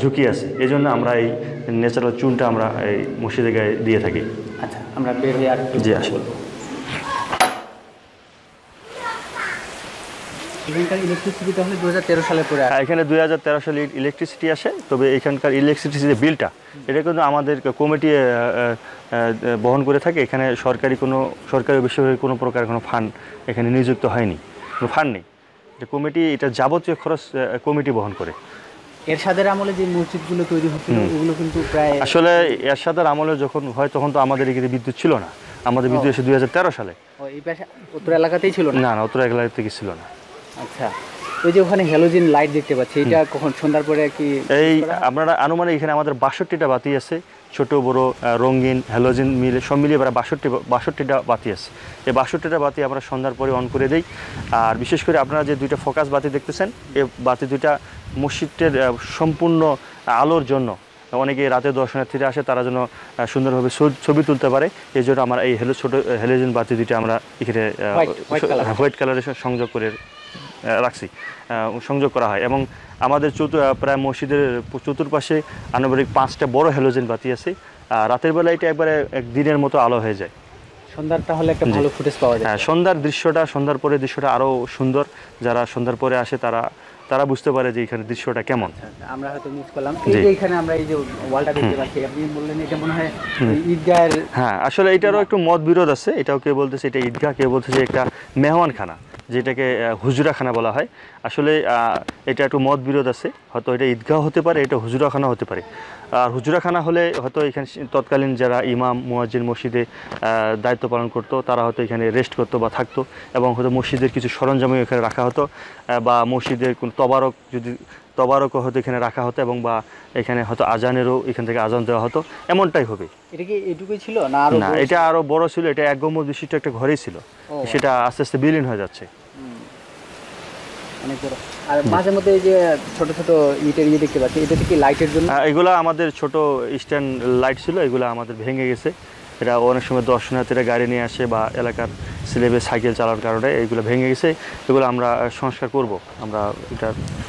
S2: ঝুঁকি আছে এই জন্য আমরা এই ন্যাচারাল চুনটা আমরা এই মসজিদে গায়ে দিয়ে থাকি আচ্ছা আমরা বের হয়ে আর জি আসলে ইলেকট্রিসিটি তাহলে দু সালে পরে হ্যাঁ, এখানে দুই হাজার তেরো সালে ইলেকট্রিসিটি আসে তবে এখানকার ইলেকট্রিসিটি যে বিলটা এটা কিন্তু আমাদের কমিটি বহন করে থাকে এখানে সরকারি কোনো সরকারি বেসরকারি কোনো প্রকার কোনো ফান্ড এখানে নিযুক্ত হয়নি কোনো ফান্ড নেই কমিটি এটা যাবতীয় খরচ কমিটি বহন করে এরশাদের আমলে যে মসজিদগুলো তৈরি হচ্ছিল
S1: ওগুলো কিন্তু প্রায়
S2: আসলে এরশাদের আমলে যখন হয় তখন তো আমাদের এখানে বিদ্যুৎ ছিল না আমাদের বিদ্যুৎ এসে দুই সালে
S1: এই পাশে উত্তর এলাকাতেই ছিল না
S2: না উত্তর এলাকাতে ছিল না আচ্ছা ওই যে ওখানে হ্যালোজিন লাইট দেখতে পাচ্ছি এটা কখন সন্ধ্যার পরে কি এই আপনারা আনুমানিক এখানে আমাদের বাষট্টিটা বাতি আছে ছোট বড় রঙিন হ্যালোজিন মিলে সব মিলিয়ে প্রায় বাষট্টি বাষট্টিটা বাতি আছে এই বাষট্টিটা বাতি আমরা সন্ধ্যার পরে অন করে দিই আর বিশেষ করে আপনারা যে দুইটা ফোকাস বাতি দেখতেছেন এই বাতি দুইটা মসজিদের সম্পূর্ণ আলোর জন্য অনেকে রাতে দর্শনার্থীরা আসে তারা যেন সুন্দরভাবে ছবি তুলতে পারে এই জন্য আমরা এই হেলো ছোটো হেলোজিন বাতি দুইটা আমরা এখানে হোয়াইট কালারের সংযোগ করে রাখছি সংযোগ করা হয় এবং আমাদের চতু প্রায় মসজিদের চতুর্পাশে আনুমানিক পাঁচটা বড় হ্যালোজেন বাতি আছে রাতের বেলা এটা একবারে দিনের মতো আলো হয়ে যায় সন্ধ্যার তাহলে একটা ভালো ফুটেজ পাওয়া যায় হ্যাঁ সন্ধ্যার দৃশ্যটা সন্ধ্যার পরে দৃশ্যটা আরও সুন্দর যারা সন্ধ্যার পরে আসে তারা তারা বুঝতে পারে যে এখানে দৃশ্যটা কেমন আচ্ছা,
S1: আচ্ছা, আমরা হয়তো মিস করলাম এই যে এখানে আমরা এই যে ওয়ালটা দেখতে পাচ্ছি আপনি বললেন এটা মনে হয়
S2: ঈদগাহের হ্যাঁ আসলে এটারও একটু মত বিরোধ আছে এটাও কে বলতেছে এটা ঈদগাহ কে বলতেছে একটা মেহমানখানা যেটাকে হুজুরাখানা বলা হয় আসলে এটা একটু মত বিরোধ আছে হয়তো এটা ঈদগাহ হতে পারে এটা হুজুরাখানা হতে পারে আর হুজুরাখানা হলে হয়তো এখানে তৎকালীন যারা ইমাম মুয়াজ্জিন মসজিদে দায়িত্ব পালন করতো তারা হয়তো এখানে রেস্ট করতো বা থাকতো এবং হয়তো মসজিদের কিছু সরঞ্জামও এখানে রাখা হতো বা মসজিদের কোনো তবারক যদি তবারকও হয়তো এখানে রাখা হতো এবং বা এখানে হয়তো আজানেরও এখান থেকে আজান দেওয়া হতো এমনটাই হবে
S1: এটা কি এটুকুই ছিল না এটা
S2: আরও বড় ছিল এটা এক গম্বুজ বিশিষ্ট একটা ঘরেই ছিল সেটা আস্তে আস্তে বিলীন হয়ে যাচ্ছে অনেক
S1: ইয়ে
S2: এগুলো আমাদের ছোট স্ট্যান্ড লাইট ছিল এগুলো আমাদের ভেঙে গেছে এটা অনেক সময় দর্শনার্থীরা গাড়ি নিয়ে আসে বা এলাকার সিলেবে সাইকেল চালানোর কারণে এইগুলো ভেঙে গেছে এগুলো আমরা সংস্কার করব আমরা এটা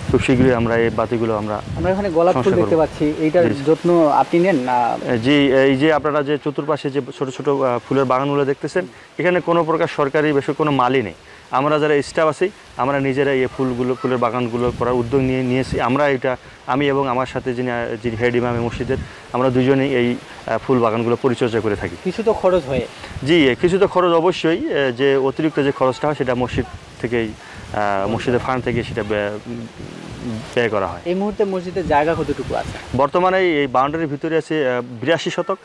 S2: খুব শীঘ্রই আমরা এই বাতিগুলো আমরা
S1: এখানে গোলাপ ফুল দেখতে পাচ্ছি
S2: এইটার যত্ন আপনি নেন না জি এই যে আপনারা যে চতুর্পাশে যে ছোট ছোট ফুলের বাগানগুলো দেখতেছেন এখানে কোনো প্রকার সরকারি বেশ কোনো মালই নেই আমরা যারা স্টাফ আছি আমরা নিজেরা এই ফুলগুলো ফুলের বাগানগুলো করার উদ্যোগ নিয়ে নিয়েছি আমরা এটা আমি এবং আমার সাথে যিনি যিনি হেড ইমামে মসজিদের আমরা দুজনেই এই ফুল বাগানগুলো পরিচর্যা করে থাকি কিছু তো খরচ হয় জি কিছু তো খরচ অবশ্যই যে অতিরিক্ত যে খরচটা হয় সেটা মসজিদ থেকেই মসজিদের ফান্ড থেকে সেটা ব্যয় করা হয় এই মুহূর্তে মসজিদের জায়গা কতটুকু আছে বর্তমানে এই বাউন্ডারির ভিতরে আছে বিরাশি শতক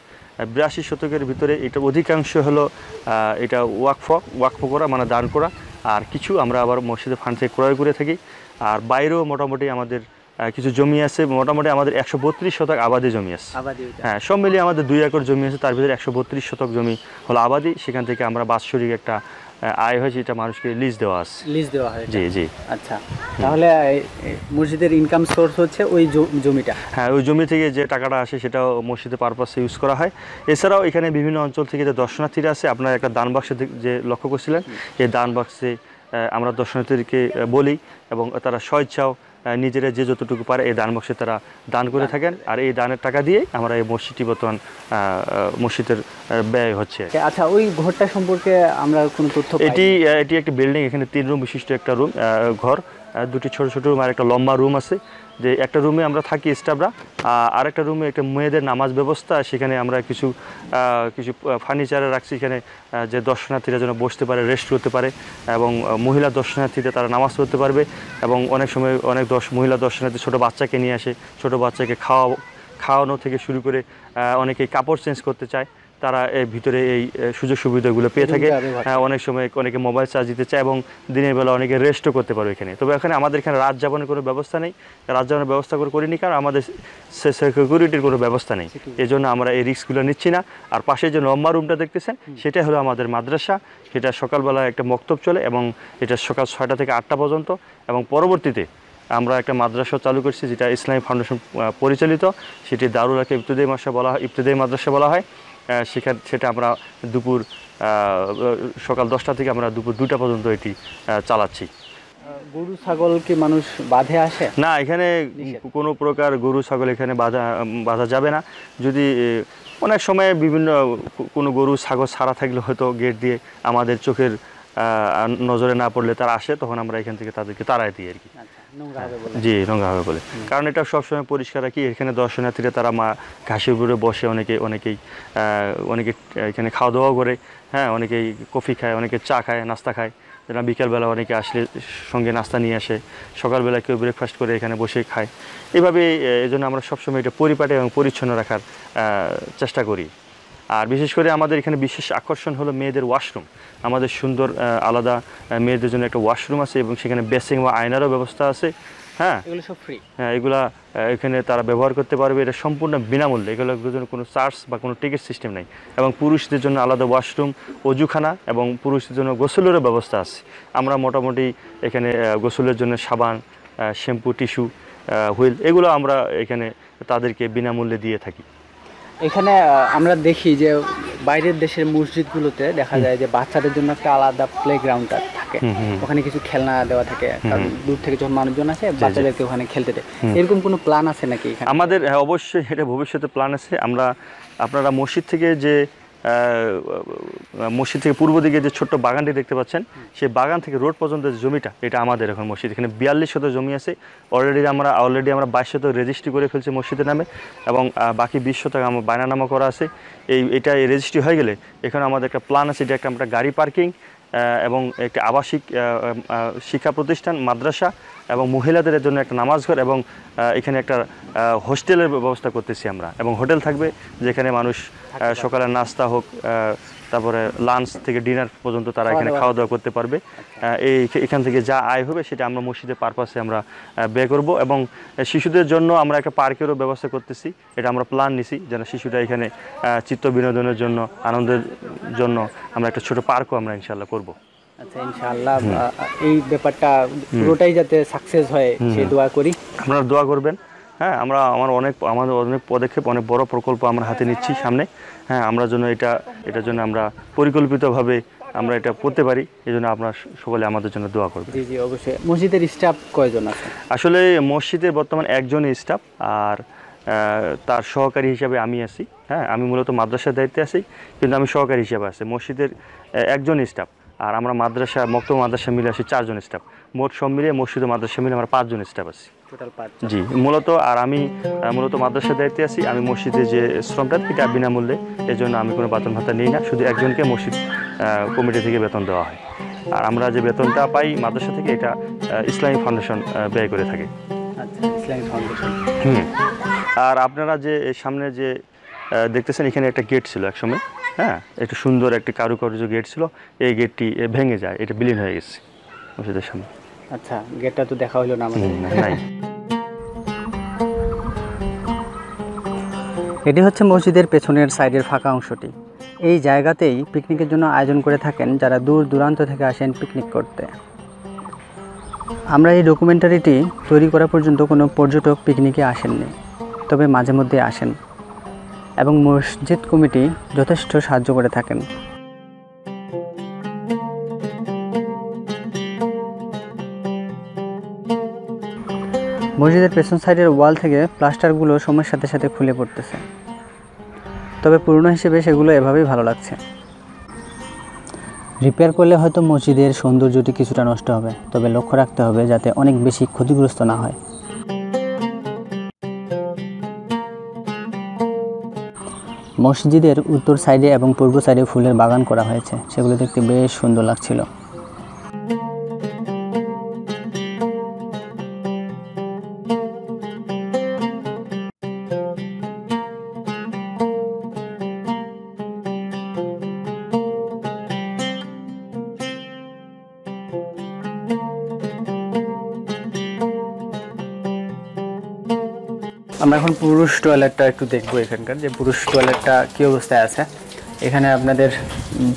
S2: বিরাশি শতকের ভিতরে এটা অধিকাংশ হলো এটা ওয়াকফ ওয়াকফ করা মানে দান করা আর কিছু আমরা আবার মসজিদে ফান্ড থেকে ক্রয় করে থাকি আর বাইরেও মোটামুটি আমাদের কিছু জমি আছে মোটামুটি আমাদের একশো বত্রিশ শতক আবাদি জমি আছে হ্যাঁ সব মিলিয়ে আমাদের দুই একর জমি আছে তার ভিতরে একশো বত্রিশ শতক জমি হলো আবাদি সেখান থেকে আমরা বাৎসরিক একটা আয় হয় সেটা মানুষকে লিজ দেওয়া আছে
S1: লিজ দেওয়া হয় জি জি আচ্ছা
S2: তাহলে মসজিদের ইনকাম সোর্স হচ্ছে ওই জমিটা হ্যাঁ ওই জমি থেকে যে টাকাটা আসে সেটা মসজিদের পারপাসে ইউজ করা হয় এছাড়াও এখানে বিভিন্ন অঞ্চল থেকে যে দর্শনার্থীরা আছে আপনার একটা দান বাক্সে যে লক্ষ্য করছিলেন এই দান বাক্সে আমরা দর্শনার্থীদেরকে বলি এবং তারা স্বেচ্ছাও নিজেরা যে যতটুকু পারে এই দান বক্সে তারা দান করে থাকেন আর এই দানের টাকা দিয়ে আমরা এই মসজিদটি বর্তমান মসজিদের ব্যয় হচ্ছে
S1: আচ্ছা ওই ঘরটা সম্পর্কে আমরা কোনো তথ্য এটি
S2: এটি একটি বিল্ডিং এখানে তিন রুম বিশিষ্ট একটা রুম ঘর দুটি ছোট ছোট রুম আর একটা লম্বা রুম আছে যে একটা রুমে আমরা থাকি স্টাফরা আর একটা রুমে একটা মেয়েদের নামাজ ব্যবস্থা সেখানে আমরা কিছু কিছু ফার্নিচারে রাখছি এখানে যে দর্শনার্থীরা যেন বসতে পারে রেস্ট করতে পারে এবং মহিলা দর্শনার্থীরা তারা নামাজ পড়তে পারবে এবং অনেক সময় অনেক দর্শ মহিলা দর্শনার্থী ছোটো বাচ্চাকে নিয়ে আসে ছোটো বাচ্চাকে খাওয়া খাওয়ানো থেকে শুরু করে অনেকে কাপড় চেঞ্জ করতে চায় তারা এর ভিতরে এই সুযোগ সুবিধাগুলো পেয়ে থাকে হ্যাঁ, অনেক সময় অনেকে মোবাইল চার্জ দিতে চায় এবং দিনের বেলা অনেকে রেস্টও করতে পারে এখানে তবে এখানে আমাদের এখানে রাত যাপনের কোনো ব্যবস্থা নেই রাত যাপনের ব্যবস্থা করে করিনি কারণ আমাদের সিকিউরিটির কোনো ব্যবস্থা নেই এই জন্য আমরা এই রিস্কগুলো নিচ্ছি না আর পাশে যে নম্বর রুমটা দেখতেছেন সেটা হলো আমাদের মাদ্রাসা সেটা সকালবেলা একটা মক্তব চলে এবং এটা সকাল ছয়টা থেকে আটটা পর্যন্ত এবং পরবর্তীতে আমরা একটা মাদ্রাসা চালু করছি যেটা ইসলামী ফাউন্ডেশন পরিচালিত সেটি দারুল আকে ইবতদায়ী মাসা বলা হয় ইবতদায়ী মাদ্রাসা বলা হয় সেখান সেটা আমরা দুপুর সকাল দশটা থেকে আমরা দুপুর দুটা পর্যন্ত এটি চালাচ্ছি গরু ছাগল কি মানুষ বাধে আসে না এখানে কোনো প্রকার গরু ছাগল এখানে বাধা বাধা যাবে না যদি অনেক সময় বিভিন্ন কোনো গরু ছাগল ছাড়া থাকলে হয়তো গেট দিয়ে আমাদের চোখের নজরে না পড়লে তারা আসে তখন আমরা এখান থেকে তাদেরকে তাড়াই দিই আর কি আচ্ছা। হ্যাঁ। জি নোংরা হবে বলে কারণ এটা সবসময় পরিষ্কার রাখি এখানে দর্শনার্থীরা তারা মা ঘাসের উপরে বসে অনেকে অনেকেই অনেকে এখানে খাওয়া দাওয়া করে হ্যাঁ অনেকেই কফি খায় অনেকে চা খায় নাস্তা খায় যেন বিকালবেলা অনেকে আসলে সঙ্গে নাস্তা নিয়ে আসে সকালবেলা কেউ ব্রেকফাস্ট করে এখানে বসে খায় এভাবে এজন্য আমরা সবসময় এটা পরিপাটি এবং পরিচ্ছন্ন রাখার চেষ্টা করি আর বিশেষ করে আমাদের এখানে বিশেষ আকর্ষণ হলো মেয়েদের ওয়াশরুম আমাদের সুন্দর আলাদা মেয়েদের জন্য একটা ওয়াশরুম আছে এবং সেখানে বেসিং বা আয়নারও ব্যবস্থা আছে হ্যাঁ এগুলো সব ফ্রি হ্যাঁ এগুলা এখানে তারা ব্যবহার করতে পারবে এটা সম্পূর্ণ বিনামূল্যে এগুলোর জন্য কোনো চার্জ বা কোনো টিকিট সিস্টেম নেই এবং পুরুষদের জন্য আলাদা ওয়াশরুম অজুখানা এবং পুরুষদের জন্য গোসলেরও ব্যবস্থা আছে আমরা মোটামুটি এখানে গোসলের জন্য সাবান শ্যাম্পু টিস্যু হুইল এগুলো আমরা এখানে তাদেরকে বিনামূল্যে দিয়ে থাকি
S1: এখানে আমরা দেখি যে বাইরের দেশের মসজিদগুলোতে দেখা যায় যে বাচ্চাদের জন্য একটা আলাদা প্লে গ্রাউন্ড থাকে ওখানে কিছু খেলনা দেওয়া থাকে
S2: দূর থেকে যখন মানুষজন আসে বাচ্চাদেরকে ওখানে খেলতে দেয় এরকম কোনো প্ল্যান আছে নাকি আমাদের হ্যাঁ, অবশ্যই এটা ভবিষ্যতে প্ল্যান আছে আমরা আপনারা মসজিদ থেকে যে মসজিদ থেকে পূর্ব দিকে যে ছোট্ট বাগানটি দেখতে পাচ্ছেন সেই বাগান থেকে রোড পর্যন্ত যে জমিটা এটা আমাদের এখন মসজিদ এখানে বিয়াল্লিশ শত জমি আছে অলরেডি আমরা অলরেডি আমরা বাইশ শত রেজিস্ট্রি করে ফেলছি মসজিদের নামে এবং বাকি বিশ শতক আমার বায়নানামা করা আছে এই এটা রেজিস্ট্রি হয়ে গেলে এখানে আমাদের একটা প্ল্যান আছে এটা একটা আমরা গাড়ি পার্কিং এবং একটি আবাসিক শিক্ষা প্রতিষ্ঠান মাদ্রাসা এবং মহিলাদের জন্য একটা নামাজঘর এবং এখানে একটা হোস্টেলের ব্যবস্থা করতেছি আমরা এবং হোটেল থাকবে যেখানে মানুষ সকালের নাস্তা হোক তারপরে লাঞ্চ থেকে ডিনার পর্যন্ত তারা এখানে খাওয়া দাওয়া করতে পারবে আচ্ছা। এই এখান থেকে যা আয় হবে সেটা আমরা মসজিদের পারপাসে আমরা ব্যয় করব এবং শিশুদের জন্য আমরা একটা পার্কেরও ব্যবস্থা করতেছি এটা আমরা প্ল্যান নিছি যেন শিশুরা এখানে চিত্ত বিনোদনের জন্য আনন্দের জন্য আমরা একটা ছোট পার্কও আমরা ইনশাল্লাহ করব
S1: আচ্ছা ইনশাআল্লাহ এই ব্যাপারটা পুরোটাই যাতে সাকসেস হয় সে দোয়া
S2: করি আপনারা দোয়া করবেন হ্যাঁ আমরা আমার অনেক আমাদের অনেক পদক্ষেপ অনেক বড় প্রকল্প আমরা হাতে নিচ্ছি সামনে হ্যাঁ আমরা জন্য এটা এটার জন্য আমরা পরিকল্পিতভাবে আমরা এটা করতে পারি এই জন্য আপনার সকলে আমাদের জন্য দোয়া করবে অবশ্যই মসজিদের স্টাফ কয়জন আছে আসলে মসজিদের বর্তমান একজন স্টাফ আর তার সহকারী হিসাবে আমি আছি হ্যাঁ আমি মূলত মাদ্রাসার দায়িত্বে আছি কিন্তু আমি সহকারী হিসাবে আছি মসজিদের একজন স্টাফ আর আমরা মাদ্রাসা মক্ত মাদ্রাসা মিলে আসি চারজন স্টাফ মোট সব মিলিয়ে মসজিদ মাদ্রাসা মিলে আমরা পাঁচজন স্টাফ আছি জি মূলত আর আমি মূলত মাদ্রাসা দায়িত্বে আছি আমি মসজিদে যে শ্রমটা এটা বিনামূল্যে এজন্য আমি কোনো বেতন ভাতা নিই না শুধু একজনকে মসজিদ কমিটি থেকে বেতন দেওয়া হয় আর আমরা যে বেতনটা পাই মাদ্রাসা থেকে এটা ইসলামিক ফাউন্ডেশন ব্যয় করে থাকে
S1: আচ্ছা, ইসলামিক ফাউন্ডেশন হুম
S2: আর আপনারা যে সামনে যে দেখতেছেন এখানে একটা গেট ছিল একসময় হ্যাঁ একটা সুন্দর একটা কারুকার্য গেট ছিল এই গেটটি ভেঙে যায় এটা বিলীন হয়ে গেছে মসজিদের সামনে
S1: আচ্ছা গেটটা তো দেখা হলো না আমাদের এটি হচ্ছে মসজিদের পেছনের সাইডের ফাঁকা অংশটি এই জায়গাতেই পিকনিকের জন্য আয়োজন করে থাকেন যারা দূর দূরান্ত থেকে আসেন পিকনিক করতে আমরা এই ডকুমেন্টারিটি তৈরি করা পর্যন্ত কোনো পর্যটক পিকনিকে আসেননি তবে মাঝে মধ্যে আসেন এবং মসজিদ কমিটি যথেষ্ট সাহায্য করে থাকেন মসজিদের পেছন সাইডের ওয়াল থেকে প্লাস্টারগুলো সময়ের সাথে সাথে খুলে পড়তেছে তবে পুরনো হিসেবে সেগুলো এভাবেই ভালো লাগছে রিপেয়ার করলে হয়তো মসজিদের সৌন্দর্যটি কিছুটা নষ্ট হবে তবে লক্ষ্য রাখতে হবে যাতে অনেক বেশি ক্ষতিগ্রস্ত না হয় মসজিদের উত্তর সাইডে এবং পূর্ব সাইডে ফুলের বাগান করা হয়েছে সেগুলো দেখতে বেশ সুন্দর লাগছিল টয়লেটটা একটু দেখবো এখানকার যে পুরুষ টয়লেটটা কী অবস্থায় আছে এখানে আপনাদের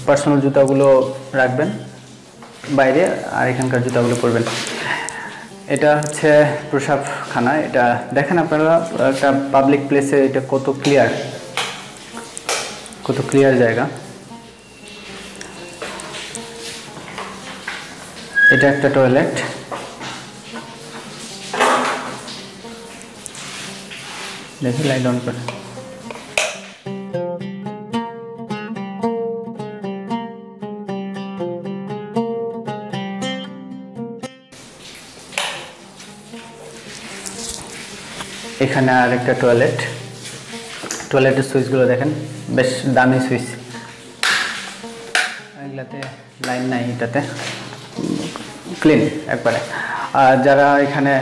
S1: পার্সোনাল জুতাগুলো রাখবেন বাইরে আর এখানকার জুতাগুলো পরবেন এটা হচ্ছে প্রসাবখানা এটা দেখেন আপনারা একটা পাবলিক প্লেসে এটা কত ক্লিয়ার কত ক্লিয়ার জায়গা এটা একটা টয়লেট দেখি লাইট অন করে এখানে আর একটা টয়লেট টয়লেটের সুইচগুলো দেখেন বেশ দামি সুইচ এগুলাতে লাইন নাই এটাতে ক্লিন একবারে আর যারা এখানে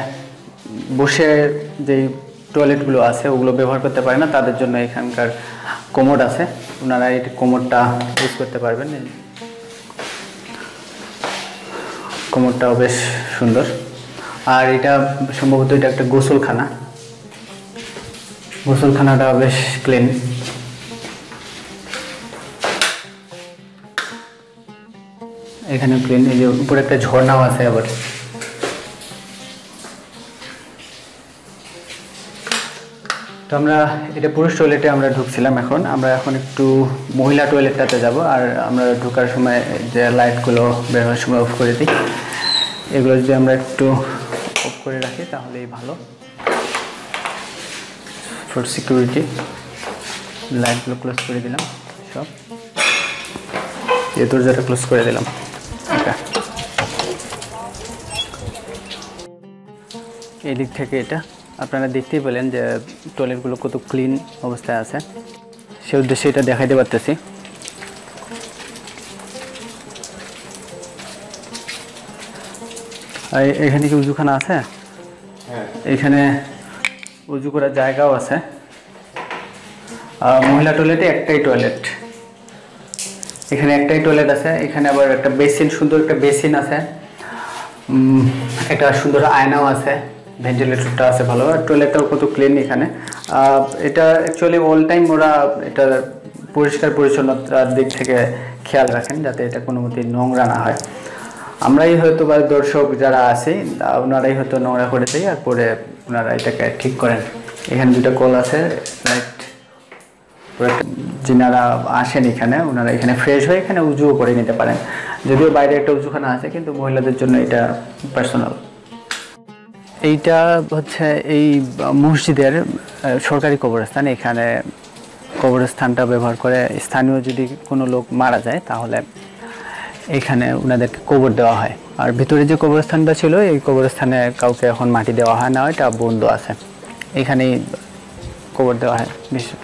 S1: বসে যেই টয়লেটগুলো আছে ওগুলো ব্যবহার করতে পারে না তাদের জন্য এখানকার কোমোড আছে ওনারা এই কোমোডটা ইউজ করতে পারবেন কোমরটাও বেশ সুন্দর আর এটা সম্ভবত এটা একটা গোসলখানা গোসলখানাটা বেশ ক্লিন এখানে ক্লিন এই যে উপরে একটা ঝর্ণাও আছে আবার আমরা এটা পুরুষ টয়লেটে আমরা ঢুকছিলাম এখন আমরা এখন একটু মহিলা টয়লেটটাতে যাব আর আমরা ঢোকার সময় যে লাইটগুলো বেরোনোর সময় অফ করে দিই এগুলো যদি আমরা একটু অফ করে রাখি তাহলেই ভালো ফর সিকিউরিটি লাইটগুলো ক্লোজ করে দিলাম সব এই দরজাটা ক্লোজ করে দিলাম এই দিক থেকে এটা আপনারা দেখতেই পেলেন যে টয়লেটগুলো কত ক্লিন অবস্থায় আছে সে উদ্দেশ্যে এটা দেখাইতে পারতেছি এখানে কি উজুখানা আছে হ্যাঁ। এখানে উজু করার জায়গাও আছে মহিলা টয়লেটে একটাই টয়লেট এখানে একটাই টয়লেট আছে এখানে আবার একটা বেসিন সুন্দর একটা বেসিন আছে একটা সুন্দর আয়নাও আছে ভেন্টিলেটরটা আছে ভালো আর টয়লেটটাও কত ক্লিন এখানে এটা অ্যাকচুয়ালি অল টাইম ওরা এটা পরিষ্কার পরিচ্ছন্নতার দিক থেকে খেয়াল রাখেন যাতে এটা কোনো মতে নোংরা না হয় আমরাই হয়তো বা দর্শক যারা আছে ওনারাই হয়তো নোংরা করে দেয় আর পরে ওনারা এটাকে ঠিক করেন এখানে দুটো কল আছে রাইট যিনারা আসেন এখানে ওনারা এখানে ফ্রেশ হয়ে এখানে উজুও করে নিতে পারেন যদিও বাইরে একটা উজুখানা আছে কিন্তু মহিলাদের জন্য এটা পার্সোনাল এইটা হচ্ছে এই মসজিদের সরকারি কবরস্থান এখানে কবরস্থানটা ব্যবহার করে স্থানীয় যদি কোনো লোক মারা যায় তাহলে এখানে ওনাদেরকে কবর দেওয়া হয় আর ভিতরে যে কবরস্থানটা ছিল এই কবরস্থানে কাউকে এখন মাটি দেওয়া হয় না এটা বন্ধ আছে এখানেই কবর দেওয়া হয় বিশেষ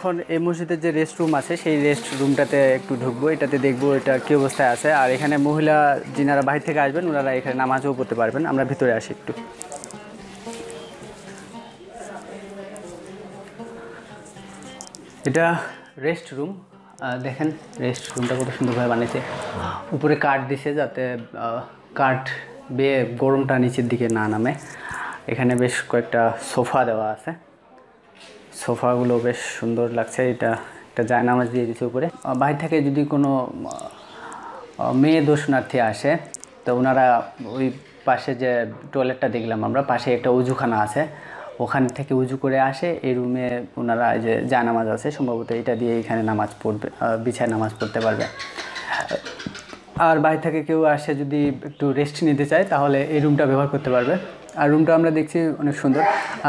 S1: এখন এই মসজিদের যে রেস্ট রুম আছে সেই রেস্ট রুমটাতে একটু ঢুকবো এটাতে দেখবো এটা কি অবস্থায় আছে আর এখানে মহিলা যিনারা বাহির থেকে আসবেন ওনারা এখানে নামাজও পড়তে পারবেন আমরা ভিতরে আসি একটু এটা রেস্ট রুম দেখেন রেস্ট রুমটা কত সুন্দরভাবে বানিয়েছে উপরে কাঠ দিছে যাতে কাঠ বেয়ে গরমটা নিচের দিকে না নামে এখানে বেশ কয়েকটা সোফা দেওয়া আছে সোফাগুলো বেশ সুন্দর লাগছে এটা একটা জায়নামাজ দিয়ে দিচ্ছে উপরে বাইর থেকে যদি কোনো মেয়ে দর্শনার্থী আসে তো ওনারা ওই পাশে যে টয়লেটটা দেখলাম আমরা পাশে একটা উজুখানা আছে ওখান থেকে উজু করে আসে এই রুমে ওনারা যে নামাজ আছে সম্ভবত এটা দিয়ে এখানে নামাজ পড়বে বিছায় নামাজ পড়তে পারবে আর বাইরে থেকে কেউ আসে যদি একটু রেস্ট নিতে চায় তাহলে এই রুমটা ব্যবহার করতে পারবে আর রুমটা আমরা দেখছি অনেক সুন্দর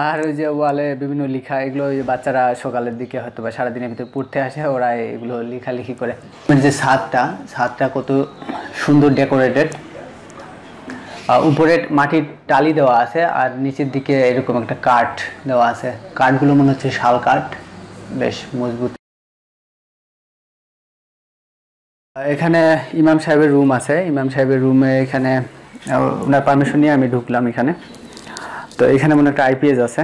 S1: আর ওই যে ওয়ালে বিভিন্ন লেখা এগুলো ওই বাচ্চারা সকালের দিকে হয়তো বা সারাদিনের ভিতরে পড়তে আসে ওরা এগুলো লেখালেখি করে মানে যে ছাদটা ছাদটা কত সুন্দর ডেকোরেটেড উপরে মাটির টালি দেওয়া আছে আর নিচের দিকে এরকম একটা কাঠ দেওয়া আছে কাঠগুলো মনে হচ্ছে শাল কাঠ বেশ মজবুত এখানে ইমাম সাহেবের রুম আছে ইমাম সাহেবের রুমে এখানে ওনার পারমিশন নিয়ে আমি ঢুকলাম এখানে তো এখানে মনে একটা আইপিএস আছে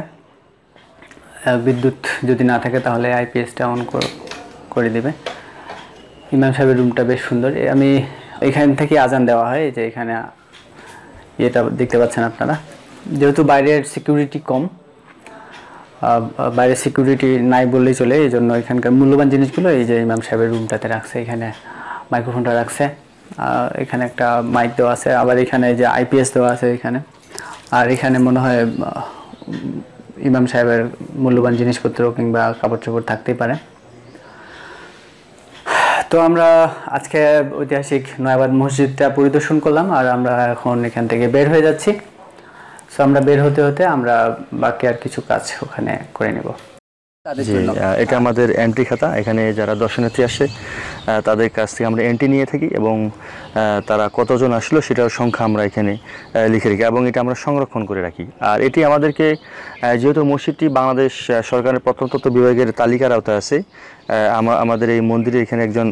S1: বিদ্যুৎ যদি না থাকে তাহলে আইপিএসটা অন করে দেবে ইমাম সাহেবের রুমটা বেশ সুন্দর আমি এখান থেকে আজান দেওয়া হয় যে এখানে ইয়েটা দেখতে পাচ্ছেন আপনারা যেহেতু বাইরের সিকিউরিটি কম বাইরের সিকিউরিটি নাই বললেই চলে এই জন্য এখানকার মূল্যবান জিনিসগুলো এই যে ইমাম সাহেবের রুমটাতে রাখছে এখানে মাইক্রোফোনটা রাখছে এখানে একটা মাইক দেওয়া আছে আবার এখানে যে আইপিএস দেওয়া আছে এখানে আর এখানে মনে হয় ইমাম সাহেবের মূল্যবান জিনিসপত্র কিংবা কাপড় চোপড় থাকতেই পারে তো আমরা আজকে ঐতিহাসিক নয়াবাদ মসজিদটা পরিদর্শন করলাম আর আমরা এখন এখান থেকে বের হয়ে যাচ্ছি সো আমরা বের হতে হতে আমরা বাকি আর কিছু
S2: কাজ ওখানে করে নেব এটা আমাদের এন্ট্রি খাতা এখানে যারা দর্শনার্থী আসে তাদের কাছ থেকে আমরা এন্ট্রি নিয়ে থাকি এবং তারা কতজন আসলো সেটার সংখ্যা আমরা এখানে লিখে রাখি এবং এটা আমরা সংরক্ষণ করে রাখি আর এটি আমাদেরকে যেহেতু মসজিদটি বাংলাদেশ সরকারের প্রত্নতত্ত্ব বিভাগের তালিকার আওতায় আছে আমাদের এই মন্দিরে এখানে একজন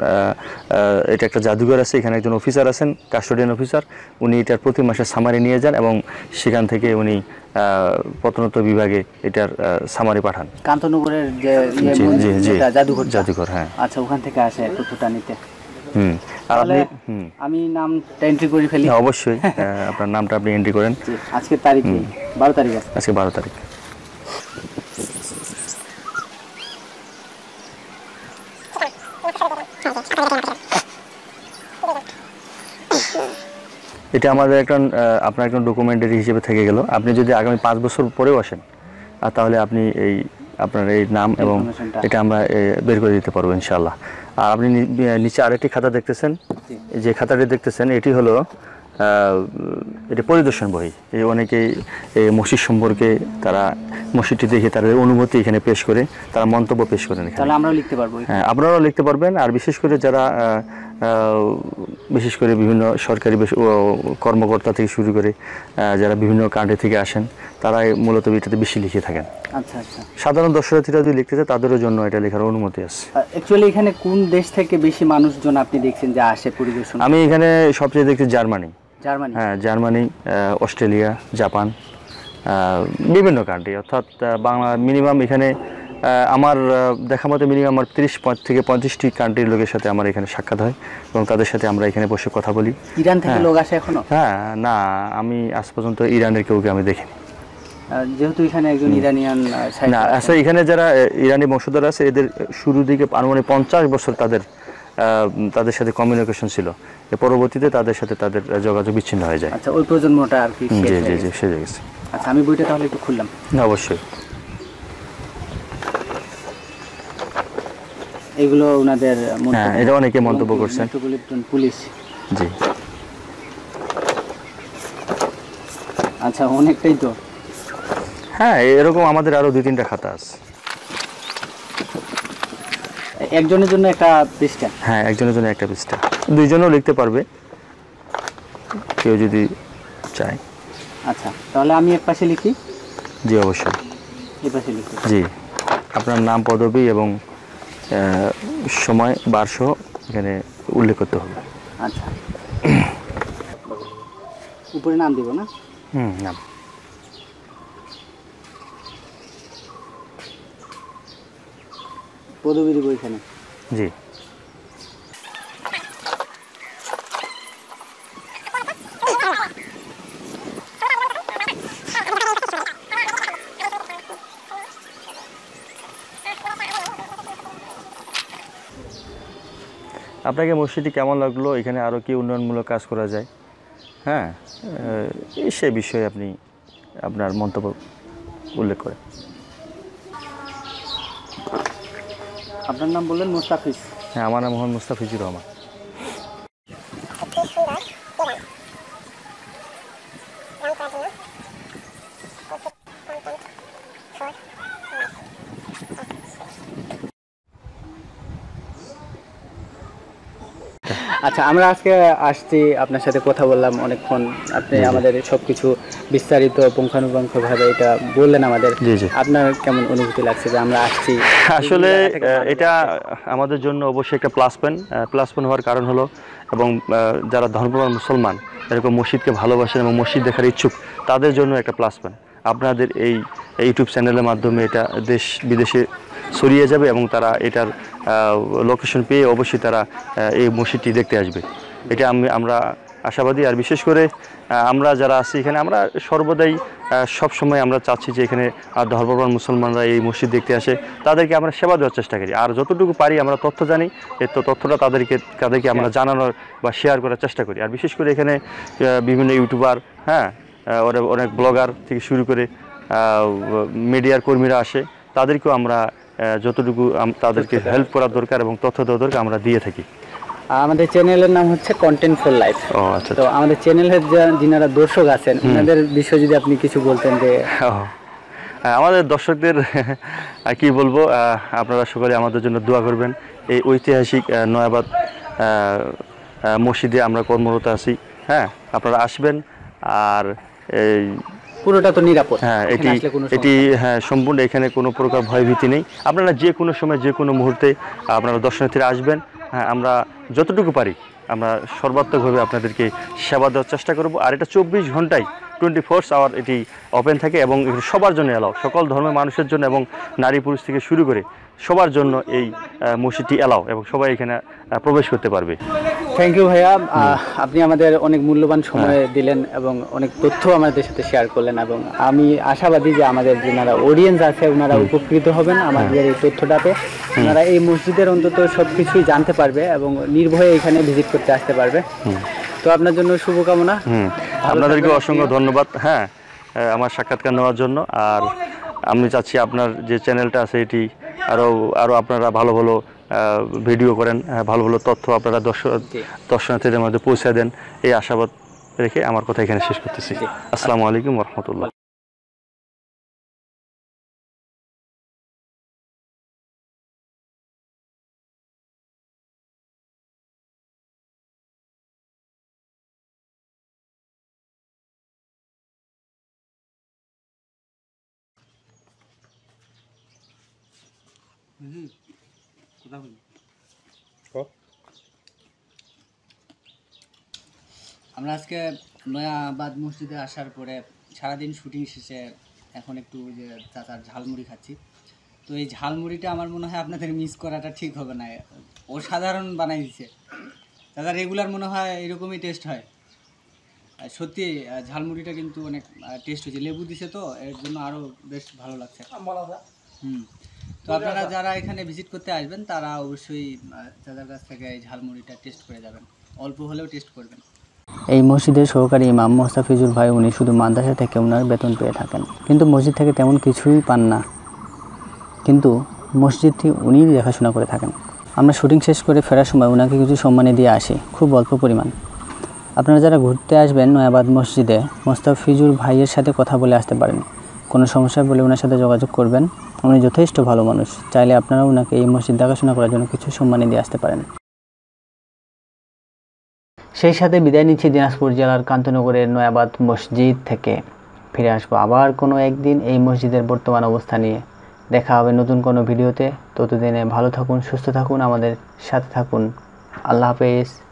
S2: এটা একটা জাদুঘর আছে এখানে একজন অফিসার আছেন কাস্টোডিয়ান অফিসার উনি এটার প্রতি মাসে সামারি নিয়ে যান এবং সেখান থেকে উনি প্রত্নত্ব বিভাগে এটার সামারি পাঠান
S1: কান্তনগরের যে ইয়ে জাদুঘর জাদুঘর হ্যাঁ আচ্ছা ওখান থেকে আসে তথ্যটা নিতে আমি নামটা
S2: এন্ট্রি করে ফেলি হ্যাঁ, অবশ্যই আপনার নামটা আপনি এন্ট্রি করেন
S1: আজকে তারিখ বারো তারিখ
S2: আজকে বারো তারিখ এটা আমাদের একটা আপনার একটা ডকুমেন্টারি হিসেবে থেকে গেল আপনি যদি আগামী পাঁচ বছর পরেও আসেন আর তাহলে আপনি এই আপনার এই নাম এবং এটা আমরা বের করে দিতে পারবো ইনশাল্লাহ আর আপনি নিচে আরেকটি খাতা দেখতেছেন যে খাতাটি দেখতেছেন এটি হলো এটা পরিদর্শন বই এই অনেকেই এই মসজিদ সম্পর্কে তারা মসজিদটি দেখে তাদের অনুভূতি এখানে পেশ করে তারা মন্তব্য পেশ করেন
S1: আমরাও লিখতে পারবো হ্যাঁ
S2: আপনারাও লিখতে পারবেন আর বিশেষ করে যারা বিশেষ করে বিভিন্ন সরকারি কর্মকর্তা থেকে শুরু করে যারা বিভিন্ন কান্ট্রি থেকে আসেন তারাই মূলত এটাতে বেশি লিখে থাকেন আচ্ছা, আচ্ছা। সাধারণ দর্শনার্থীরা যদি লিখতে চায় তাদেরও জন্য এটা লেখার অনুমতি আছে
S1: অ্যাকচুয়ালি এখানে কোন দেশ থেকে বেশি মানুষজন আপনি দেখছেন যে আসে পরিদর্শন আমি
S2: এখানে সবচেয়ে দেখছি জার্মানি জার্মানি হ্যাঁ জার্মানি অস্ট্রেলিয়া জাপান বিভিন্ন কান্ট্রি অর্থাৎ বাংলা মিনিমাম এখানে আমার দেখা মতো মিনিমাম আমার তিরিশ থেকে পঁয়ত্রিশটি কান্ট্রির লোকের সাথে আমার এখানে সাক্ষাৎ হয় এবং তাদের সাথে আমরা এখানে বসে কথা বলি ইরান থেকে হ্যাঁ। লোক আসে এখনো হ্যাঁ না আমি আজ পর্যন্ত ইরানের কেউকে আমি দেখিনি
S1: যেহেতু এখানে একজন ইরানিয়ান না আচ্ছা, এখানে
S2: যারা ইরানি বংশধর আছে এদের শুরু দিকে আনুমানিক পঞ্চাশ বছর তাদের তাদের সাথে কমিউনিকেশন ছিল পরবর্তীতে তাদের সাথে তাদের যোগাযোগ বিচ্ছিন্ন হয়ে যায়
S1: আচ্ছা ওই প্রজন্মটা আর কি জি জি জি গেছে আচ্ছা আমি বইটা তাহলে একটু খুললাম অবশ্যই এগুলো ওনাদের
S2: হ্যাঁ এটা অনেকে মন্তব্য করছেন
S1: পুলিশ জি আচ্ছা অনেকটাই তো
S2: হ্যাঁ এরকম আমাদের আরো দুই তিনটা খাতা আছে একজনের জন্য একটা পৃষ্ঠা হ্যাঁ একজনের জন্য একটা পৃষ্ঠা দুইজনও লিখতে পারবে কেউ যদি চায়
S1: আচ্ছা তাহলে আমি এক পাশে লিখি জি অবশ্যই এই পাশে লিখি
S2: জি আপনার নাম পদবী এবং সময় বারশো এখানে উল্লেখ করতে হবে
S1: আচ্ছা উপরে নাম দিব না হুম নাম পদবী দিব এখানে
S2: জি আপনাকে মসজিদটি কেমন লাগলো এখানে আরও কি উন্নয়নমূলক কাজ করা যায় হ্যাঁ সে বিষয়ে আপনি আপনার মন্তব্য উল্লেখ করেন
S1: আপনার নাম বললেন মুস্তাফিজ
S2: হ্যাঁ আমার নাম মোহাম্মদ মুস্তাফিজুর রহমান
S1: আচ্ছা আমরা আজকে আসছি আপনার সাথে কথা বললাম অনেকক্ষণ আপনি আমাদের সব কিছু বিস্তারিত পুঙ্খানুপুঙ্খভাবে এটা বললেন আমাদের আপনার কেমন অনুভূতি লাগছে যে আমরা আসছি আসলে
S2: এটা আমাদের জন্য অবশ্যই একটা প্লাস পয়েন্ট প্লাস পয়েন্ট হওয়ার কারণ হলো এবং যারা ধর্মপ্রাণ মুসলমান এরকম মসজিদকে ভালোবাসেন এবং মসজিদ দেখার ইচ্ছুক তাদের জন্য একটা প্লাস পয়েন্ট আপনাদের এই ইউটিউব চ্যানেলের মাধ্যমে এটা দেশ বিদেশে ছড়িয়ে যাবে এবং তারা এটার লোকেশন পেয়ে অবশ্যই তারা এই মসজিদটি দেখতে আসবে এটা আমি আমরা আশাবাদী আর বিশেষ করে আমরা যারা আছি এখানে আমরা সর্বদাই সবসময় আমরা চাচ্ছি যে এখানে আর ধর্মপ্রাণ মুসলমানরা এই মসজিদ দেখতে আসে তাদেরকে আমরা সেবা দেওয়ার চেষ্টা করি আর যতটুকু পারি আমরা তথ্য জানি এর তো তথ্যটা তাদেরকে তাদেরকে আমরা জানানোর বা শেয়ার করার চেষ্টা করি আর বিশেষ করে এখানে বিভিন্ন ইউটিউবার হ্যাঁ অনেক ব্লগার থেকে শুরু করে মিডিয়ার কর্মীরা আসে তাদেরকেও আমরা যতটুকু তাদেরকে হেল্প করা দরকার এবং তথ্য দেওয়া দরকার আমরা দিয়ে থাকি আমাদের চ্যানেলের নাম হচ্ছে কন্টেন্ট ফর লাইফ তো আচ্ছা।
S1: আমাদের চ্যানেলের যিনারা দর্শক আছেন ওনাদের বিষয়ে যদি আপনি কিছু বলতেন যে
S2: আমাদের দর্শকদের কি বলবো আপনারা সকলে আমাদের জন্য দোয়া করবেন এই ঐতিহাসিক নয়াবাদ মসজিদে আমরা কর্মরত আছি হ্যাঁ আপনারা আসবেন আর এই পুরোটা তো নিরাপদ হ্যাঁ এটি হ্যাঁ সম্পূর্ণ এখানে কোনো প্রকার ভয়ভীতি নেই আপনারা যে কোনো সময় যে কোনো মুহূর্তে আপনারা দর্শনার্থীরা আসবেন হ্যাঁ আমরা যতটুকু পারি আমরা সর্বাত্মকভাবে আপনাদেরকে সেবা দেওয়ার চেষ্টা করব আর এটা চব্বিশ ঘন্টায় টোয়েন্টি ফোর্স আওয়ার এটি ওপেন থাকে এবং সবার জন্য অ্যালাউ সকল ধর্মের মানুষের জন্য এবং নারী পুরুষ থেকে শুরু করে সবার জন্য এই মসজিদটি এলাও এবং সবাই এখানে প্রবেশ করতে পারবে থ্যাংক ইউ ভাইয়া আপনি আমাদের অনেক মূল্যবান হ্যাঁ। সময় দিলেন
S1: এবং অনেক তথ্য আমাদের সাথে শেয়ার করলেন এবং আমি আশাবাদী যে আমাদের যেনারা অডিয়েন্স আছে ওনারা উপকৃত হবেন হ্যাঁ। আমাদের এই তথ্যটাতে ওনারা এই মসজিদের অন্তত সব কিছুই জানতে পারবে এবং নির্ভয়ে এখানে ভিজিট করতে আসতে পারবে তো আপনার জন্য শুভকামনা
S2: আপনাদেরকে অসংখ্য ধন্যবাদ হ্যাঁ আমার সাক্ষাৎকার নেওয়ার জন্য আর আমি চাচ্ছি আপনার যে চ্যানেলটা আছে এটি আরও আরও আপনারা ভালো ভালো ভিডিও করেন হ্যাঁ, ভালো ভালো তথ্য আপনারা দর্শক দর্শনার্থীদের মধ্যে পৌঁছে দেন এই আশাবাদ রেখে আমার কথা এখানে শেষ করতেছি আসসালামু আলাইকুম রহমতুল্লাহ আমরা
S1: আজকে নয়া আবাদ মসজিদে আসার পরে সারাদিন শুটিং শেষে এখন একটু যে চাচার ঝালমুড়ি খাচ্ছি তো এই ঝালমুড়িটা আমার মনে হয় আপনাদের মিস করাটা ঠিক হবে না অসাধারণ বানাই দিছে দাদা রেগুলার মনে হয় এরকমই টেস্ট হয় সত্যি ঝালমুড়িটা কিন্তু অনেক টেস্ট হয়েছে লেবু দিছে তো এর জন্য আরও বেশ ভালো লাগছে
S2: হুম তো আপনারা যারা
S1: এখানে ভিজিট করতে আসবেন তারা অবশ্যই দাদার কাছ থেকে এই ঝালমুড়িটা টেস্ট করে যাবেন অল্প হলেও টেস্ট করবেন এই মসজিদের সহকারী ইমাম মোস্তাফিজুর ভাই উনি শুধু মাদ্রাসা থেকে ওনার বেতন পেয়ে থাকেন কিন্তু মসজিদ থেকে তেমন কিছুই পান না কিন্তু মসজিদটি উনি দেখাশোনা করে থাকেন আমরা শুটিং শেষ করে ফেরার সময় ওনাকে কিছু সম্মানে দিয়ে আসি খুব অল্প পরিমাণ আপনারা যারা ঘুরতে আসবেন নয়াবাদ মসজিদে মোস্তাফিজুর ভাইয়ের সাথে কথা বলে আসতে পারেন কোনো সমস্যা বলে ওনার সাথে যোগাযোগ করবেন উনি যথেষ্ট ভালো মানুষ চাইলে আপনারা ওনাকে এই মসজিদ দেখাশোনা করার জন্য কিছু সম্মানী দিয়ে আসতে পারেন সেই সাথে বিদায় নিচ্ছি দিনাজপুর জেলার কান্তনগরের নয়াবাদ মসজিদ থেকে ফিরে আসবো আবার কোনো একদিন এই মসজিদের বর্তমান অবস্থা নিয়ে দেখা হবে নতুন কোনো ভিডিওতে ততদিনে ভালো থাকুন সুস্থ থাকুন আমাদের সাথে থাকুন
S2: আল্লাহ হাফেজ